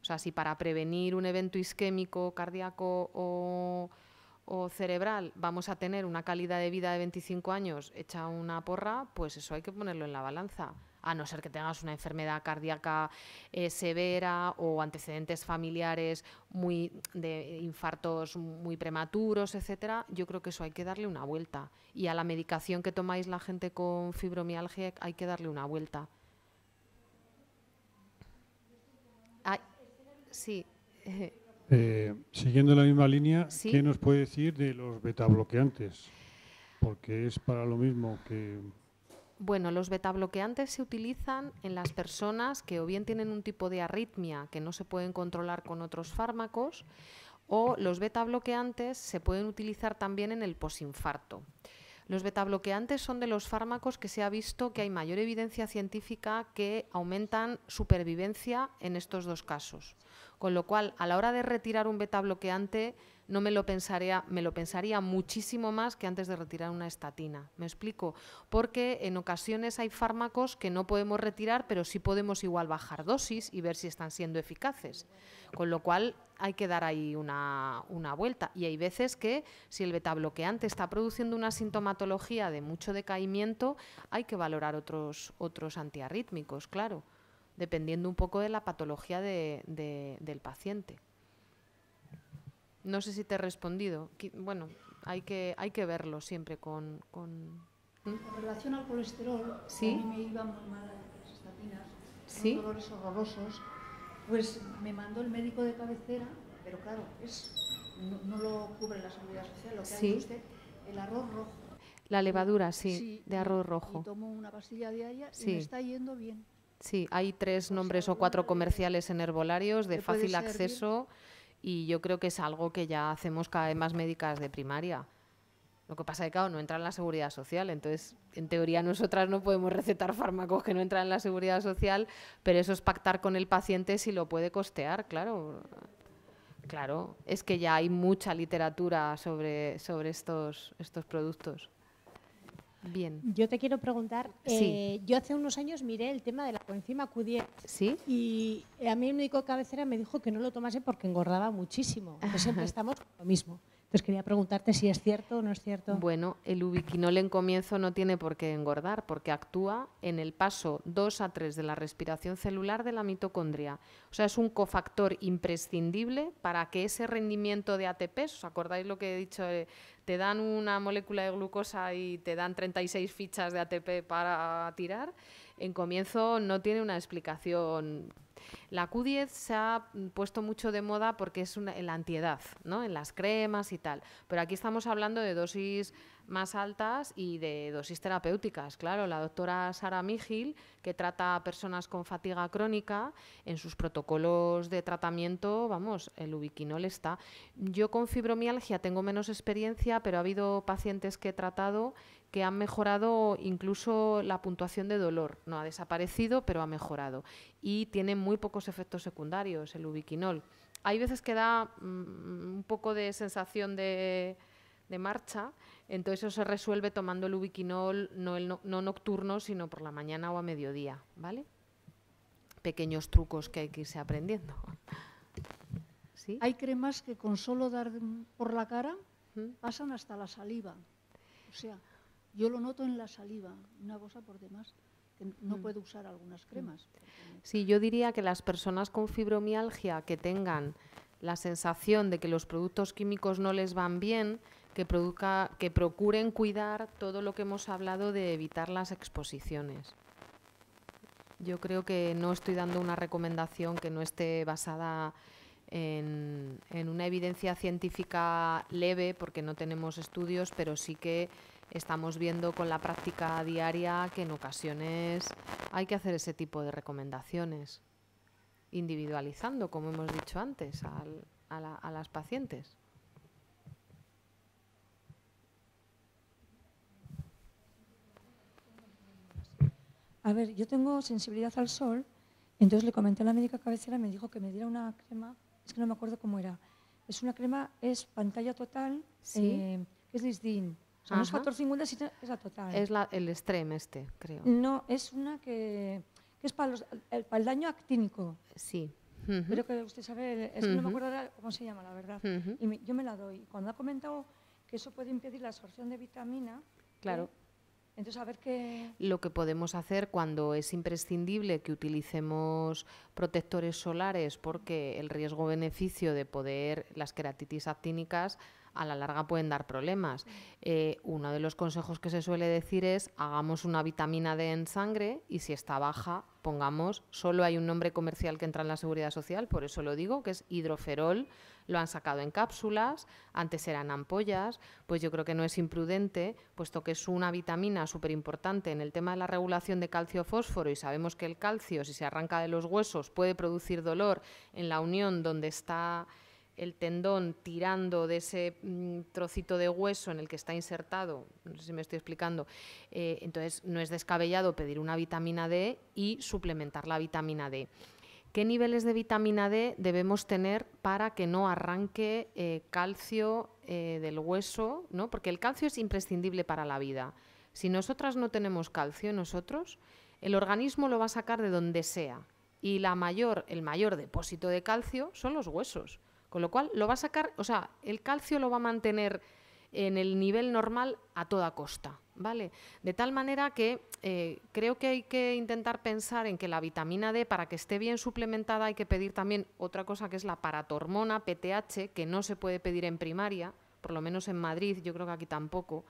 O sea, si para prevenir un evento isquémico, cardíaco o cerebral vamos a tener una calidad de vida de 25 años hecha una porra, pues eso hay que ponerlo en la balanza a no ser que tengas una enfermedad cardíaca eh, severa o antecedentes familiares muy de infartos muy prematuros, etcétera, yo creo que eso hay que darle una vuelta. Y a la medicación que tomáis la gente con fibromialgia hay que darle una vuelta. sí. [laughs] Eh, siguiendo la misma línea, ¿qué nos puede decir de los betabloqueantes? Porque es para lo mismo que bueno, los betabloqueantes se utilizan en las personas que o bien tienen un tipo de arritmia que no se pueden controlar con otros fármacos, o los betabloqueantes se pueden utilizar también en el posinfarto. Los betabloqueantes son de los fármacos que se ha visto que hay mayor evidencia científica que aumentan supervivencia en estos dos casos. Con lo cual, a la hora de retirar un betabloqueante, no me lo pensaría, me lo pensaría muchísimo más que antes de retirar una estatina. ¿Me explico? Porque en ocasiones hay fármacos que no podemos retirar, pero sí podemos igual bajar dosis y ver si están siendo eficaces. Con lo cual hay que dar ahí una, vuelta. Y hay veces que si el beta bloqueante está produciendo una sintomatología de mucho decaimiento, hay que valorar otros, otros antiarrítmicos, claro, dependiendo un poco de la patología del paciente. No sé si te he respondido. Bueno, hay que, hay que verlo siempre con... con... En ¿Mm? relación al colesterol, ¿Sí? a mí me iban muy mal las estatinas, ¿Sí? dolores horrorosos. Pues me mandó el médico de cabecera, pero claro, es, no, lo cubre la seguridad social, lo que ¿Sí? usted, el arroz rojo. La levadura, sí, de arroz rojo. Y tomo una pastilla diaria sí. y me está yendo bien. Sí, hay tres nombres o cuatro comerciales en herbolarios de fácil acceso y yo creo que es algo que ya hacemos cada vez más médicas de primaria. Lo que pasa es que, no entra en la seguridad social. Entonces, en teoría, nosotras no podemos recetar [laughs] fármacos que no entran en la seguridad social, pero eso es pactar con el paciente si lo puede costear, claro. Claro, es que ya hay mucha literatura sobre, sobre estos, estos productos. Bien. Yo te quiero preguntar, eh, yo hace unos años miré el tema de la coenzima q ¿Sí? y eh, a mí el médico cabecera me dijo que no lo tomase porque engordaba muchísimo, [laughs] siempre estamos con lo mismo. Entonces quería preguntarte si es cierto o no es cierto. Bueno, el ubiquinol en comienzo no tiene por qué engordar porque actúa en el paso 2 a 3 de la respiración celular de la mitocondria. O sea, es un cofactor imprescindible para que ese rendimiento de ATP, ¿os acordáis lo que he dicho? te dan una molécula de glucosa y te dan 36 fichas de ATP para tirar. En comienzo no tiene una explicación la Q10 se ha mm, puesto mucho de moda porque es la antiedad, ¿no? En las cremas y tal. Pero aquí estamos hablando de dosis más altas y de dosis terapéuticas. Claro, la doctora Sara Mígil, que trata a personas con fatiga crónica, en sus protocolos de tratamiento, vamos, el ubiquinol está. Yo con fibromialgia tengo menos experiencia, pero ha habido pacientes que he tratado que han mejorado incluso la puntuación de dolor. No ha desaparecido, pero ha mejorado. Y tiene muy pocos efectos secundarios el ubiquinol. Hay veces que da mm, un poco de sensación de, de marcha, entonces eso se resuelve tomando el ubiquinol no, el no, nocturno, sino por la mañana o a mediodía, ¿vale? Pequeños trucos que hay que irse aprendiendo. [laughs] ¿Sí? Hay cremas que con solo dar por la cara ¿Mm? pasan hasta la saliva. O sea, yo lo noto en la saliva, una cosa por demás que no mm. puede usar algunas mm. cremas. Sí, yo diría que las personas con fibromialgia que tengan la sensación de que los productos químicos no les van bien, que, procuren cuidar todo lo que hemos hablado de evitar las exposiciones. Yo creo que no estoy dando una recomendación que no esté basada en una evidencia científica leve, porque no tenemos estudios, pero sí que estamos viendo con la práctica diaria que en ocasiones hay que hacer ese tipo de recomendaciones, individualizando, como hemos dicho antes, a, las pacientes. A ver, yo tengo sensibilidad al sol, entonces le comenté a la médica cabecera, me dijo que me diera una crema, es que no me acuerdo cómo era. Es una crema, es pantalla total, ¿Sí? Eh, es Lisdin. Son y es la total. Es el extremo este, creo. No, es una que, es para, el, daño actínico. Sí. Pero que usted sabe, es que no me acuerdo cómo se llama, la verdad. Y yo me la doy. Cuando ha comentado que eso puede impedir la absorción de vitamina, claro. Eh, entonces, a ver qué. Lo que podemos hacer cuando es imprescindible que utilicemos protectores solares porque el riesgo-beneficio de poder, las queratitis actínicas, a la larga pueden dar problemas. Eh, uno de los consejos que se suele decir es hagamos una vitamina D en sangre y si está baja, pongamos, solo hay un nombre comercial que entra en la seguridad social, por eso lo digo, que es hidroferol, lo han sacado en cápsulas, antes eran ampollas, pues yo creo que no es imprudente, puesto que es una vitamina súper importante en el tema de la regulación de calcio-fósforo y sabemos que el calcio, si se arranca de los huesos, puede producir dolor en la unión donde está el tendón tirando de ese mm, trocito de hueso en el que está insertado, no sé si me estoy explicando, eh, entonces no es descabellado pedir una vitamina D y suplementar la vitamina D. ¿Qué niveles de vitamina D debemos tener para que no arranque eh, calcio eh, del hueso? ¿no? Porque el calcio es imprescindible para la vida. Si nosotras no tenemos calcio, nosotros, el organismo lo va a sacar de donde sea. Y la mayor, el mayor depósito de calcio son los huesos. Con lo cual lo va a sacar, o sea, el calcio lo va a mantener en el nivel normal a toda costa, ¿vale? De tal manera que eh, creo que hay que intentar pensar en que la vitamina D, para que esté bien suplementada, hay que pedir también otra cosa que es la paratormona, PTH, que no se puede pedir en primaria, por lo menos en Madrid, yo creo que aquí tampoco.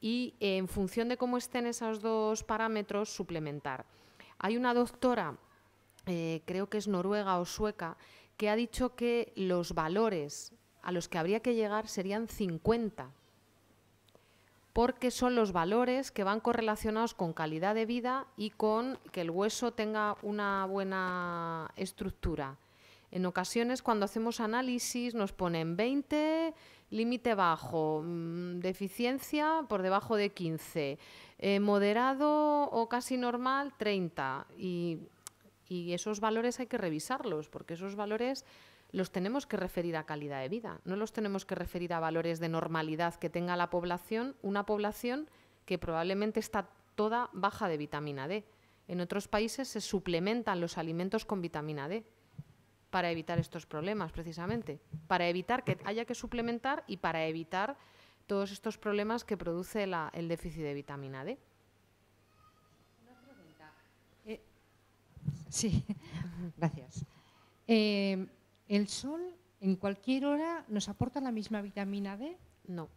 Y eh, en función de cómo estén esos dos parámetros, suplementar. Hay una doctora, eh, creo que es noruega o sueca, que ha dicho que los valores a los que habría que llegar serían 50, porque son los valores que van correlacionados con calidad de vida y con que el hueso tenga una buena estructura. En ocasiones cuando hacemos análisis nos ponen 20, límite bajo, mm, deficiencia por debajo de 15, eh, moderado o casi normal 30 y y esos valores hay que revisarlos, porque esos valores los tenemos que referir a calidad de vida, no los tenemos que referir a valores de normalidad que tenga la población, una población que probablemente está toda baja de vitamina D. En otros países se suplementan los alimentos con vitamina D para evitar estos problemas, precisamente, para evitar que haya que suplementar y para evitar todos estos problemas que produce el déficit de vitamina D. Sí, gracias. Eh, ¿El sol en cualquier hora nos aporta la misma vitamina D? No.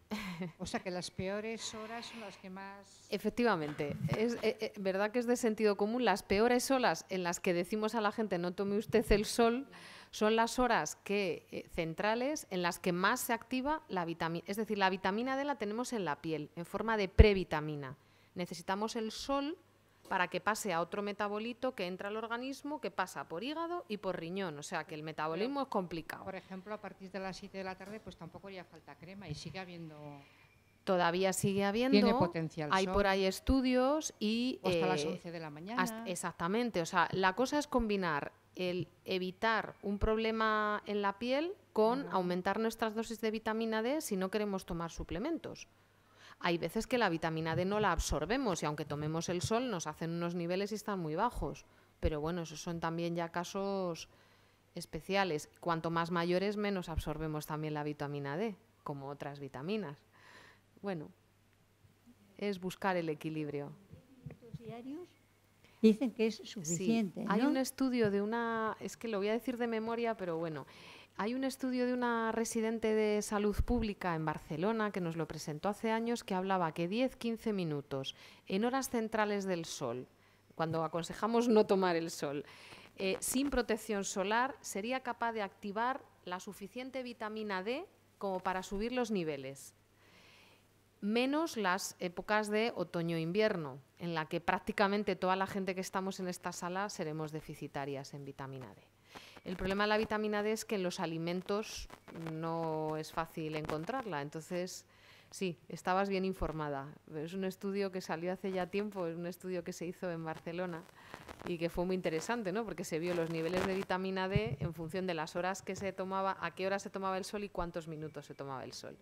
O sea que las peores horas son las que más. Efectivamente. Es eh, eh, verdad que es de sentido común. Las peores horas en las que decimos a la gente no tome usted el sol son las horas que, centrales en las que más se activa la vitamina. Es decir, la vitamina D la tenemos en la piel, en forma de previtamina. Necesitamos el sol para que pase a otro metabolito que entra al organismo, que pasa por hígado y por riñón. O sea, que el metabolismo es complicado. Por ejemplo, a partir de las 7 de la tarde, pues tampoco haría falta crema y sigue habiendo todavía sigue habiendo. Tiene potencial. Hay por ahí estudios y. hasta las 11 eh, de la mañana. exactamente. O sea, la cosa es combinar el evitar un problema en la piel con aumentar nuestras dosis de vitamina D si no queremos tomar suplementos hay veces que la vitamina D no la absorbemos y aunque tomemos el sol nos hacen unos niveles y están muy bajos. Pero bueno, esos son también ya casos especiales. Cuanto más mayores, menos absorbemos también la vitamina D, como otras vitaminas. Bueno, es buscar el equilibrio. Dicen que es suficiente. Hay un estudio de una, es que lo voy a decir de memoria, pero bueno, hay un estudio de una residente de salud pública en Barcelona que nos lo presentó hace años que hablaba que 10-15 minutos en horas centrales del sol, cuando aconsejamos no tomar el sol, eh, sin protección solar, sería capaz de activar la suficiente vitamina D como para subir los niveles, menos las épocas de otoño-invierno, en la que prácticamente toda la gente que estamos en esta sala seremos deficitarias en vitamina D. El problema de la vitamina D es que en los alimentos no es fácil encontrarla. Entonces, sí, estabas bien informada. Es un estudio que salió hace ya tiempo, es un estudio que se hizo en Barcelona y que fue muy interesante, ¿no? Porque se vio los niveles de vitamina D en función de las horas que se tomaba, a qué hora se tomaba el sol y cuántos minutos se tomaba el sol.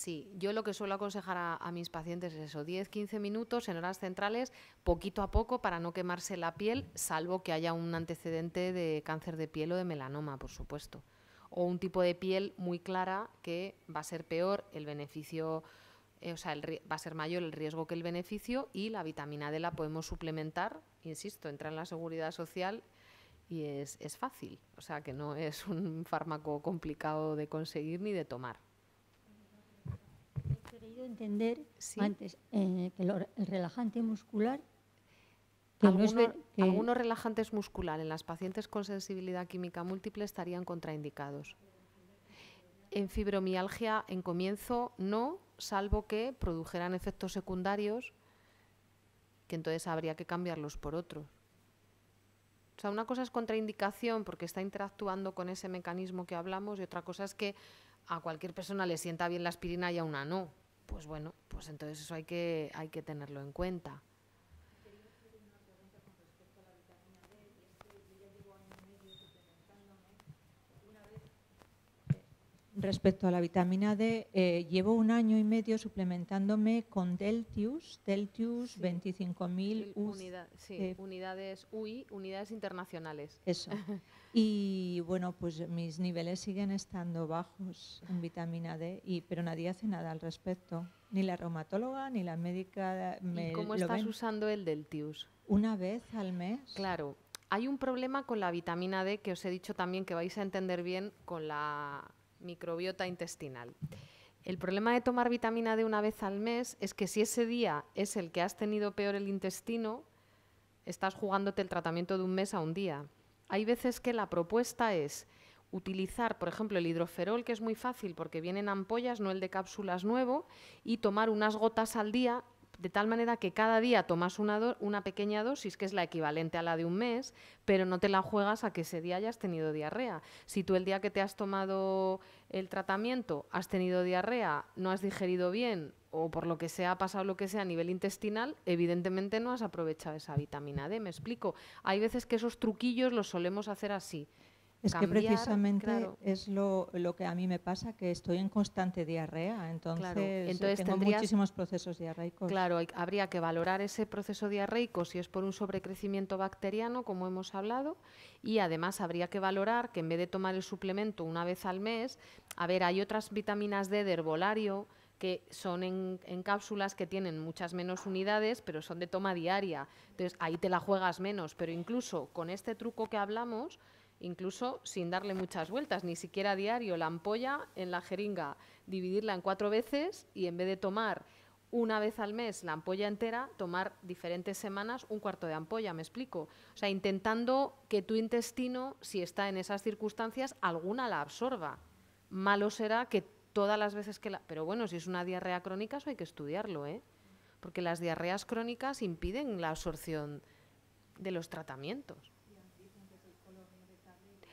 Sí, yo lo que suelo aconsejar a, mis pacientes es eso, 10, 15 minutos en horas centrales, poquito a poco para no quemarse la piel, salvo que haya un antecedente de cáncer de piel o de melanoma, por supuesto. O un tipo de piel muy clara que va a ser peor el beneficio, eh, o sea, va a ser mayor el riesgo que el beneficio y la vitamina D la podemos suplementar, insisto, entra en la seguridad social y es fácil, o sea que no es un fármaco complicado de conseguir ni de tomar entender antes eh, que el relajante muscular. algunos relajantes musculares en las pacientes con sensibilidad química múltiple estarían contraindicados. En fibromialgia, en comienzo, no, salvo que produjeran efectos secundarios, que entonces habría que cambiarlos por otros. O sea, una cosa es contraindicación porque está interactuando con ese mecanismo que hablamos y otra cosa es que a cualquier persona le sienta bien la aspirina y a una no pues bueno, pues entonces eso hay que, hay que tenerlo en cuenta. Respecto a la vitamina D, eh, llevo un año y medio suplementándome con Deltius, Deltius 25.000 unidades sí, unidades UI, unidades internacionales. Eso. [laughs] y bueno, pues mis niveles siguen estando bajos en vitamina D, y, pero nadie hace nada al respecto. Ni la reumatóloga, ni la médica. Me ¿Y ¿Cómo estás usando el Deltius? Una vez al mes. Claro. Hay un problema con la vitamina D que os he dicho también que vais a entender bien con la microbiota intestinal. El problema de tomar vitamina D una vez al mes es que si ese día es el que has tenido peor el intestino, estás jugándote el tratamiento de un mes a un día. Hay veces que la propuesta es utilizar, por ejemplo, el hidroferol, que es muy fácil porque vienen ampollas, no el de cápsulas nuevo, y tomar unas gotas al día de tal manera que cada día tomas una, una pequeña dosis que es la equivalente a la de un mes, pero no te la juegas a que ese día hayas tenido diarrea. Si tú el día que te has tomado el tratamiento has tenido diarrea, no has digerido bien o por lo que sea ha pasado lo que sea a nivel intestinal, evidentemente no has aprovechado esa vitamina D. Me explico. Hay veces que esos truquillos los solemos hacer así. Es que precisamente es lo, que a mí me pasa, que estoy en constante diarrea, eh, entonces, tengo muchísimos procesos diarreicos. Claro, habría que valorar ese proceso diarreico si es por un sobrecrecimiento bacteriano, como hemos hablado, y además habría que valorar que en vez de tomar el suplemento una vez al mes, a ver, hay otras vitaminas D de herbolario que son en, cápsulas que tienen muchas menos unidades, pero son de toma diaria. Entonces ahí te la juegas menos, pero incluso con este truco que hablamos, incluso sin darle muchas vueltas, ni siquiera a diario, la ampolla en la jeringa, dividirla en cuatro veces y en vez de tomar una vez al mes la ampolla entera, tomar diferentes semanas un cuarto de ampolla, me explico. O sea, intentando que tu intestino, si está en esas circunstancias, alguna la absorba. Malo será que todas las veces que la... Pero bueno, si es una diarrea crónica, eso hay que estudiarlo, ¿eh? Porque las diarreas crónicas impiden la absorción de los tratamientos.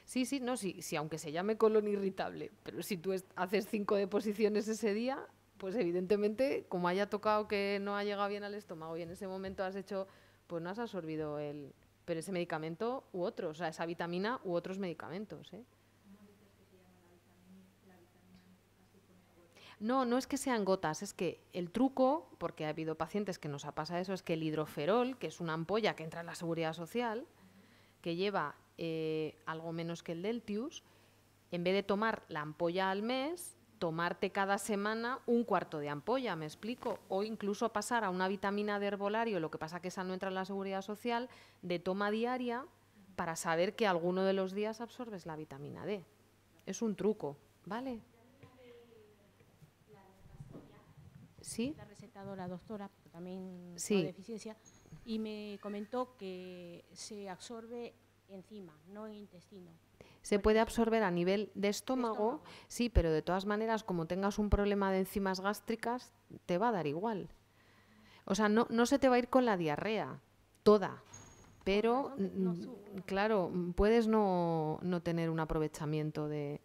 Sí, sí, no, sí, sí, aunque se llame colon irritable, pero si tú haces cinco deposiciones ese día, pues evidentemente, como haya tocado que no ha llegado bien al estómago y en ese momento has hecho, pues no has absorbido el, pero ese medicamento u otro, o sea, esa vitamina u otros medicamentos, ¿eh? No, no es que sean gotas, es que el truco, porque ha habido pacientes que nos ha pasado eso, es que el hidroferol, que es una ampolla que entra en la seguridad social, que lleva eh, algo menos que el Deltius, en vez de tomar la ampolla al mes, tomarte cada semana un cuarto de ampolla, me explico, o incluso pasar a una vitamina de herbolario, lo que pasa que esa no entra en la seguridad social, de toma diaria para saber que alguno de los días absorbes la vitamina D. Es un truco, ¿vale? ¿Sí? La ha doctora, también sí. deficiencia, y me comentó que se absorbe encima, no intestino. Se pues puede absorber a nivel de estómago, sí, pero de todas maneras, como tengas un problema de enzimas gástricas, te va a dar igual. O sea, no, no se te va a ir con la diarrea, toda, pero mm, claro, puedes no, no, tener un aprovechamiento de,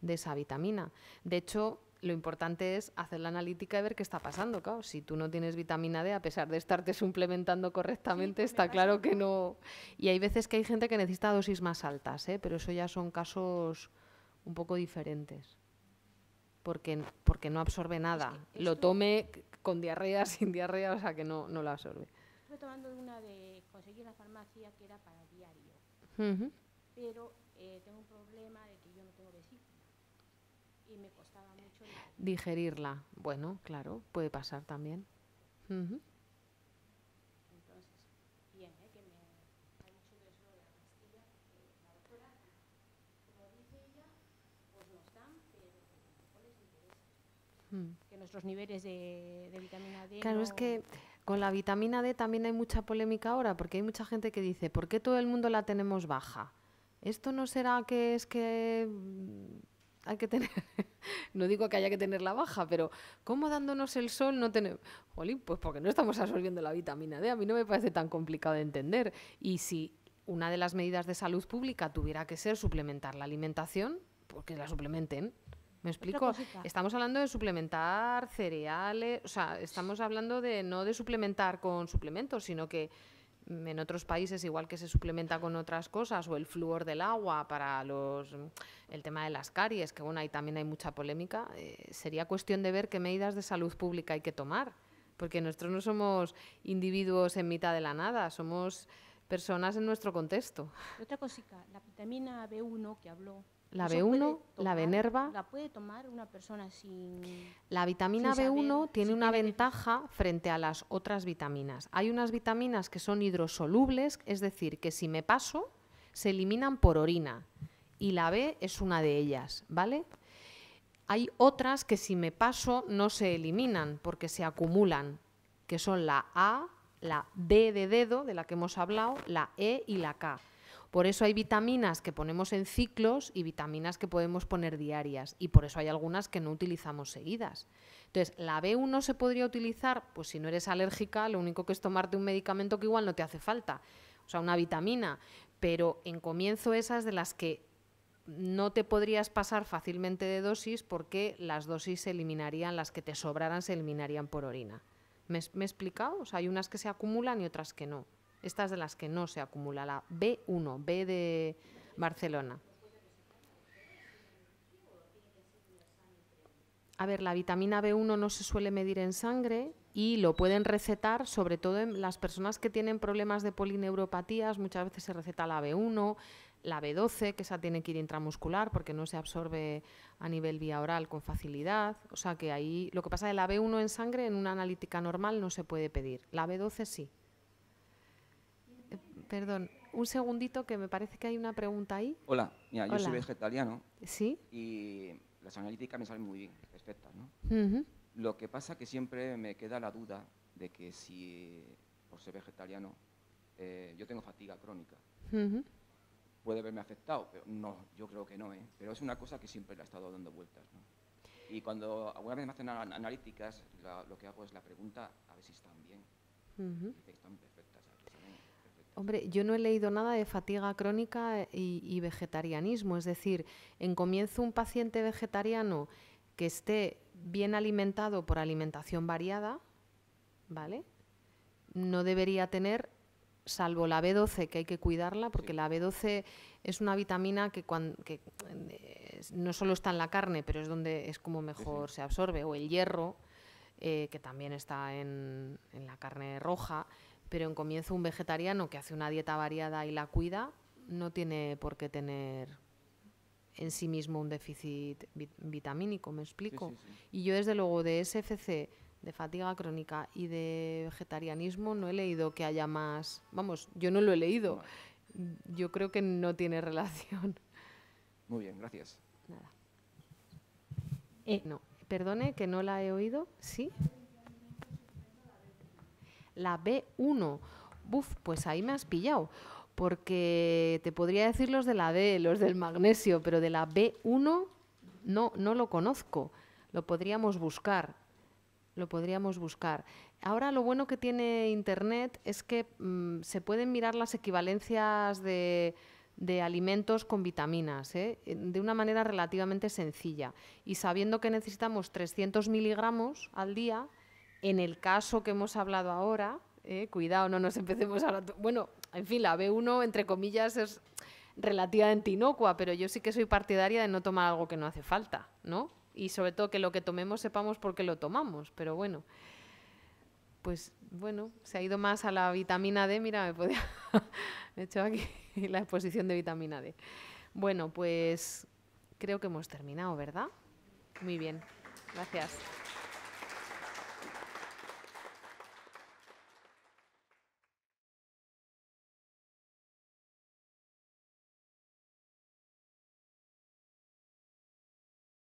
de esa vitamina. De hecho, lo importante es hacer la analítica y ver qué está pasando. Claro, si tú no tienes vitamina D, a pesar de estarte suplementando correctamente, está claro que no. Y hay veces que hay gente que necesita dosis más altas, ¿eh? pero eso ya son casos un poco diferentes. Porque, porque no absorbe nada. lo tome con diarrea, [laughs] sin diarrea, o sea que no, no lo absorbe. tomando una de conseguir la farmacia que era para diario. Pero eh, tengo un problema de que yo no tengo vesícula. Y me digerirla. Bueno, claro, puede pasar también. que nuestros niveles de, vitamina D. Claro, es que con la vitamina D también hay mucha polémica ahora, porque hay mucha gente que dice, ¿por qué todo el mundo la tenemos baja? ¿Esto no será que es que mm, hay que tener, [laughs] no digo que haya que tener la baja, pero ¿cómo dándonos el sol no tener Oli, pues porque no estamos absorbiendo la vitamina D, a mí no me parece tan complicado de entender. Y si una de las medidas de salud pública tuviera que ser suplementar la alimentación, porque pues la suplementen. ¿Me explico? Estamos hablando de suplementar cereales, o sea, estamos hablando de no de suplementar con suplementos, sino que en otros países igual que se suplementa con otras cosas o el flúor del agua para los el tema de las caries que bueno ahí también hay mucha polémica eh, sería cuestión de ver qué medidas de salud pública hay que tomar porque nosotros no somos individuos en mitad de la nada somos personas en nuestro contexto otra cosita la vitamina B1 que habló la B1, la B La puede tomar una persona sin. La vitamina B1 tiene una ventaja frente a las otras vitaminas. Hay unas vitaminas que son hidrosolubles, es decir, que si me paso, se eliminan por orina. Y la B es una de ellas, ¿vale? Hay otras que si me paso no se eliminan porque se acumulan, que son la A, la D de dedo, de la que hemos hablado, la E y la K. Por eso hay vitaminas que ponemos en ciclos y vitaminas que podemos poner diarias y por eso hay algunas que no utilizamos seguidas. Entonces, la B1 se podría utilizar, pues si no eres alérgica, lo único que es tomarte un medicamento que igual no te hace falta, o sea, una vitamina, pero en comienzo esas de las que no te podrías pasar fácilmente de dosis porque las dosis se eliminarían, las que te sobraran se eliminarían por orina. ¿Me, me he explicado? O sea, hay unas que se acumulan y otras que no estas de las que no se acumula, la B1, B de Barcelona. A ver, la vitamina B1 no se suele medir en sangre y lo pueden recetar, sobre todo en las personas que tienen problemas de polineuropatías, muchas veces se receta la B1, la B12, que esa tiene que ir intramuscular porque no se absorbe a nivel vía oral con facilidad. O sea que ahí lo que pasa es que la B1 en sangre en una analítica normal no se puede pedir, la B12 sí. Perdón, un segundito que me parece que hay una pregunta ahí. Hola, yo soy vegetariano. Sí. Y las analíticas me salen muy bien, perfectas, ¿no? Lo que pasa es que siempre me queda la duda de que si, por ser vegetariano, eh, yo tengo fatiga crónica. Puede haberme afectado, pero no, yo creo que no, ¿eh? Pero es una cosa que siempre la he estado dando vueltas, ¿no? Y cuando alguna vez me hacen analíticas, lo que hago es la pregunta a ver si están bien. están perfectas. Hombre, yo no he leído nada de fatiga crónica eh, y, vegetarianismo. Es decir, en comienzo un paciente vegetariano que esté bien alimentado por alimentación variada, ¿vale? No debería tener, salvo la B12, que hay que cuidarla, porque la B12 es una vitamina que, eh, no solo está en la carne, pero es donde es como mejor se absorbe, o el hierro, eh, que también está en la carne roja pero en comienzo un vegetariano que hace una dieta variada y la cuida no tiene por qué tener en sí mismo un déficit vitamínico, ¿me explico? Y yo desde luego de SFC, de fatiga crónica y de vegetarianismo no he leído que haya más, vamos, yo no lo he leído. Yo creo que no tiene [laughs] relación. Muy bien, gracias. Nada. Eh, no, perdone que no la he oído, ¿sí? la B1. Buf, pues ahí me has pillado, porque te podría decir los de la D, los del magnesio, pero de la B1 no, no lo conozco. Lo podríamos buscar, lo podríamos buscar. Ahora lo bueno que tiene Internet es que mm, se pueden mirar las equivalencias de, de alimentos con vitaminas ¿eh? de una manera relativamente sencilla. Y sabiendo que necesitamos 300 miligramos al día, en el caso que hemos hablado ahora, eh, cuidado, no nos empecemos ahora. Bueno, en fin, la B1, entre comillas, es relativamente inocua, pero yo sí que soy partidaria de no tomar algo que no hace falta, ¿no? Y sobre todo que lo que tomemos sepamos por qué lo tomamos, pero bueno. Pues bueno, se ha ido más a la vitamina D, mira, me podía [laughs] he hecho aquí [laughs] la exposición de vitamina D. Bueno, pues creo que hemos terminado, ¿verdad? Muy bien, gracias.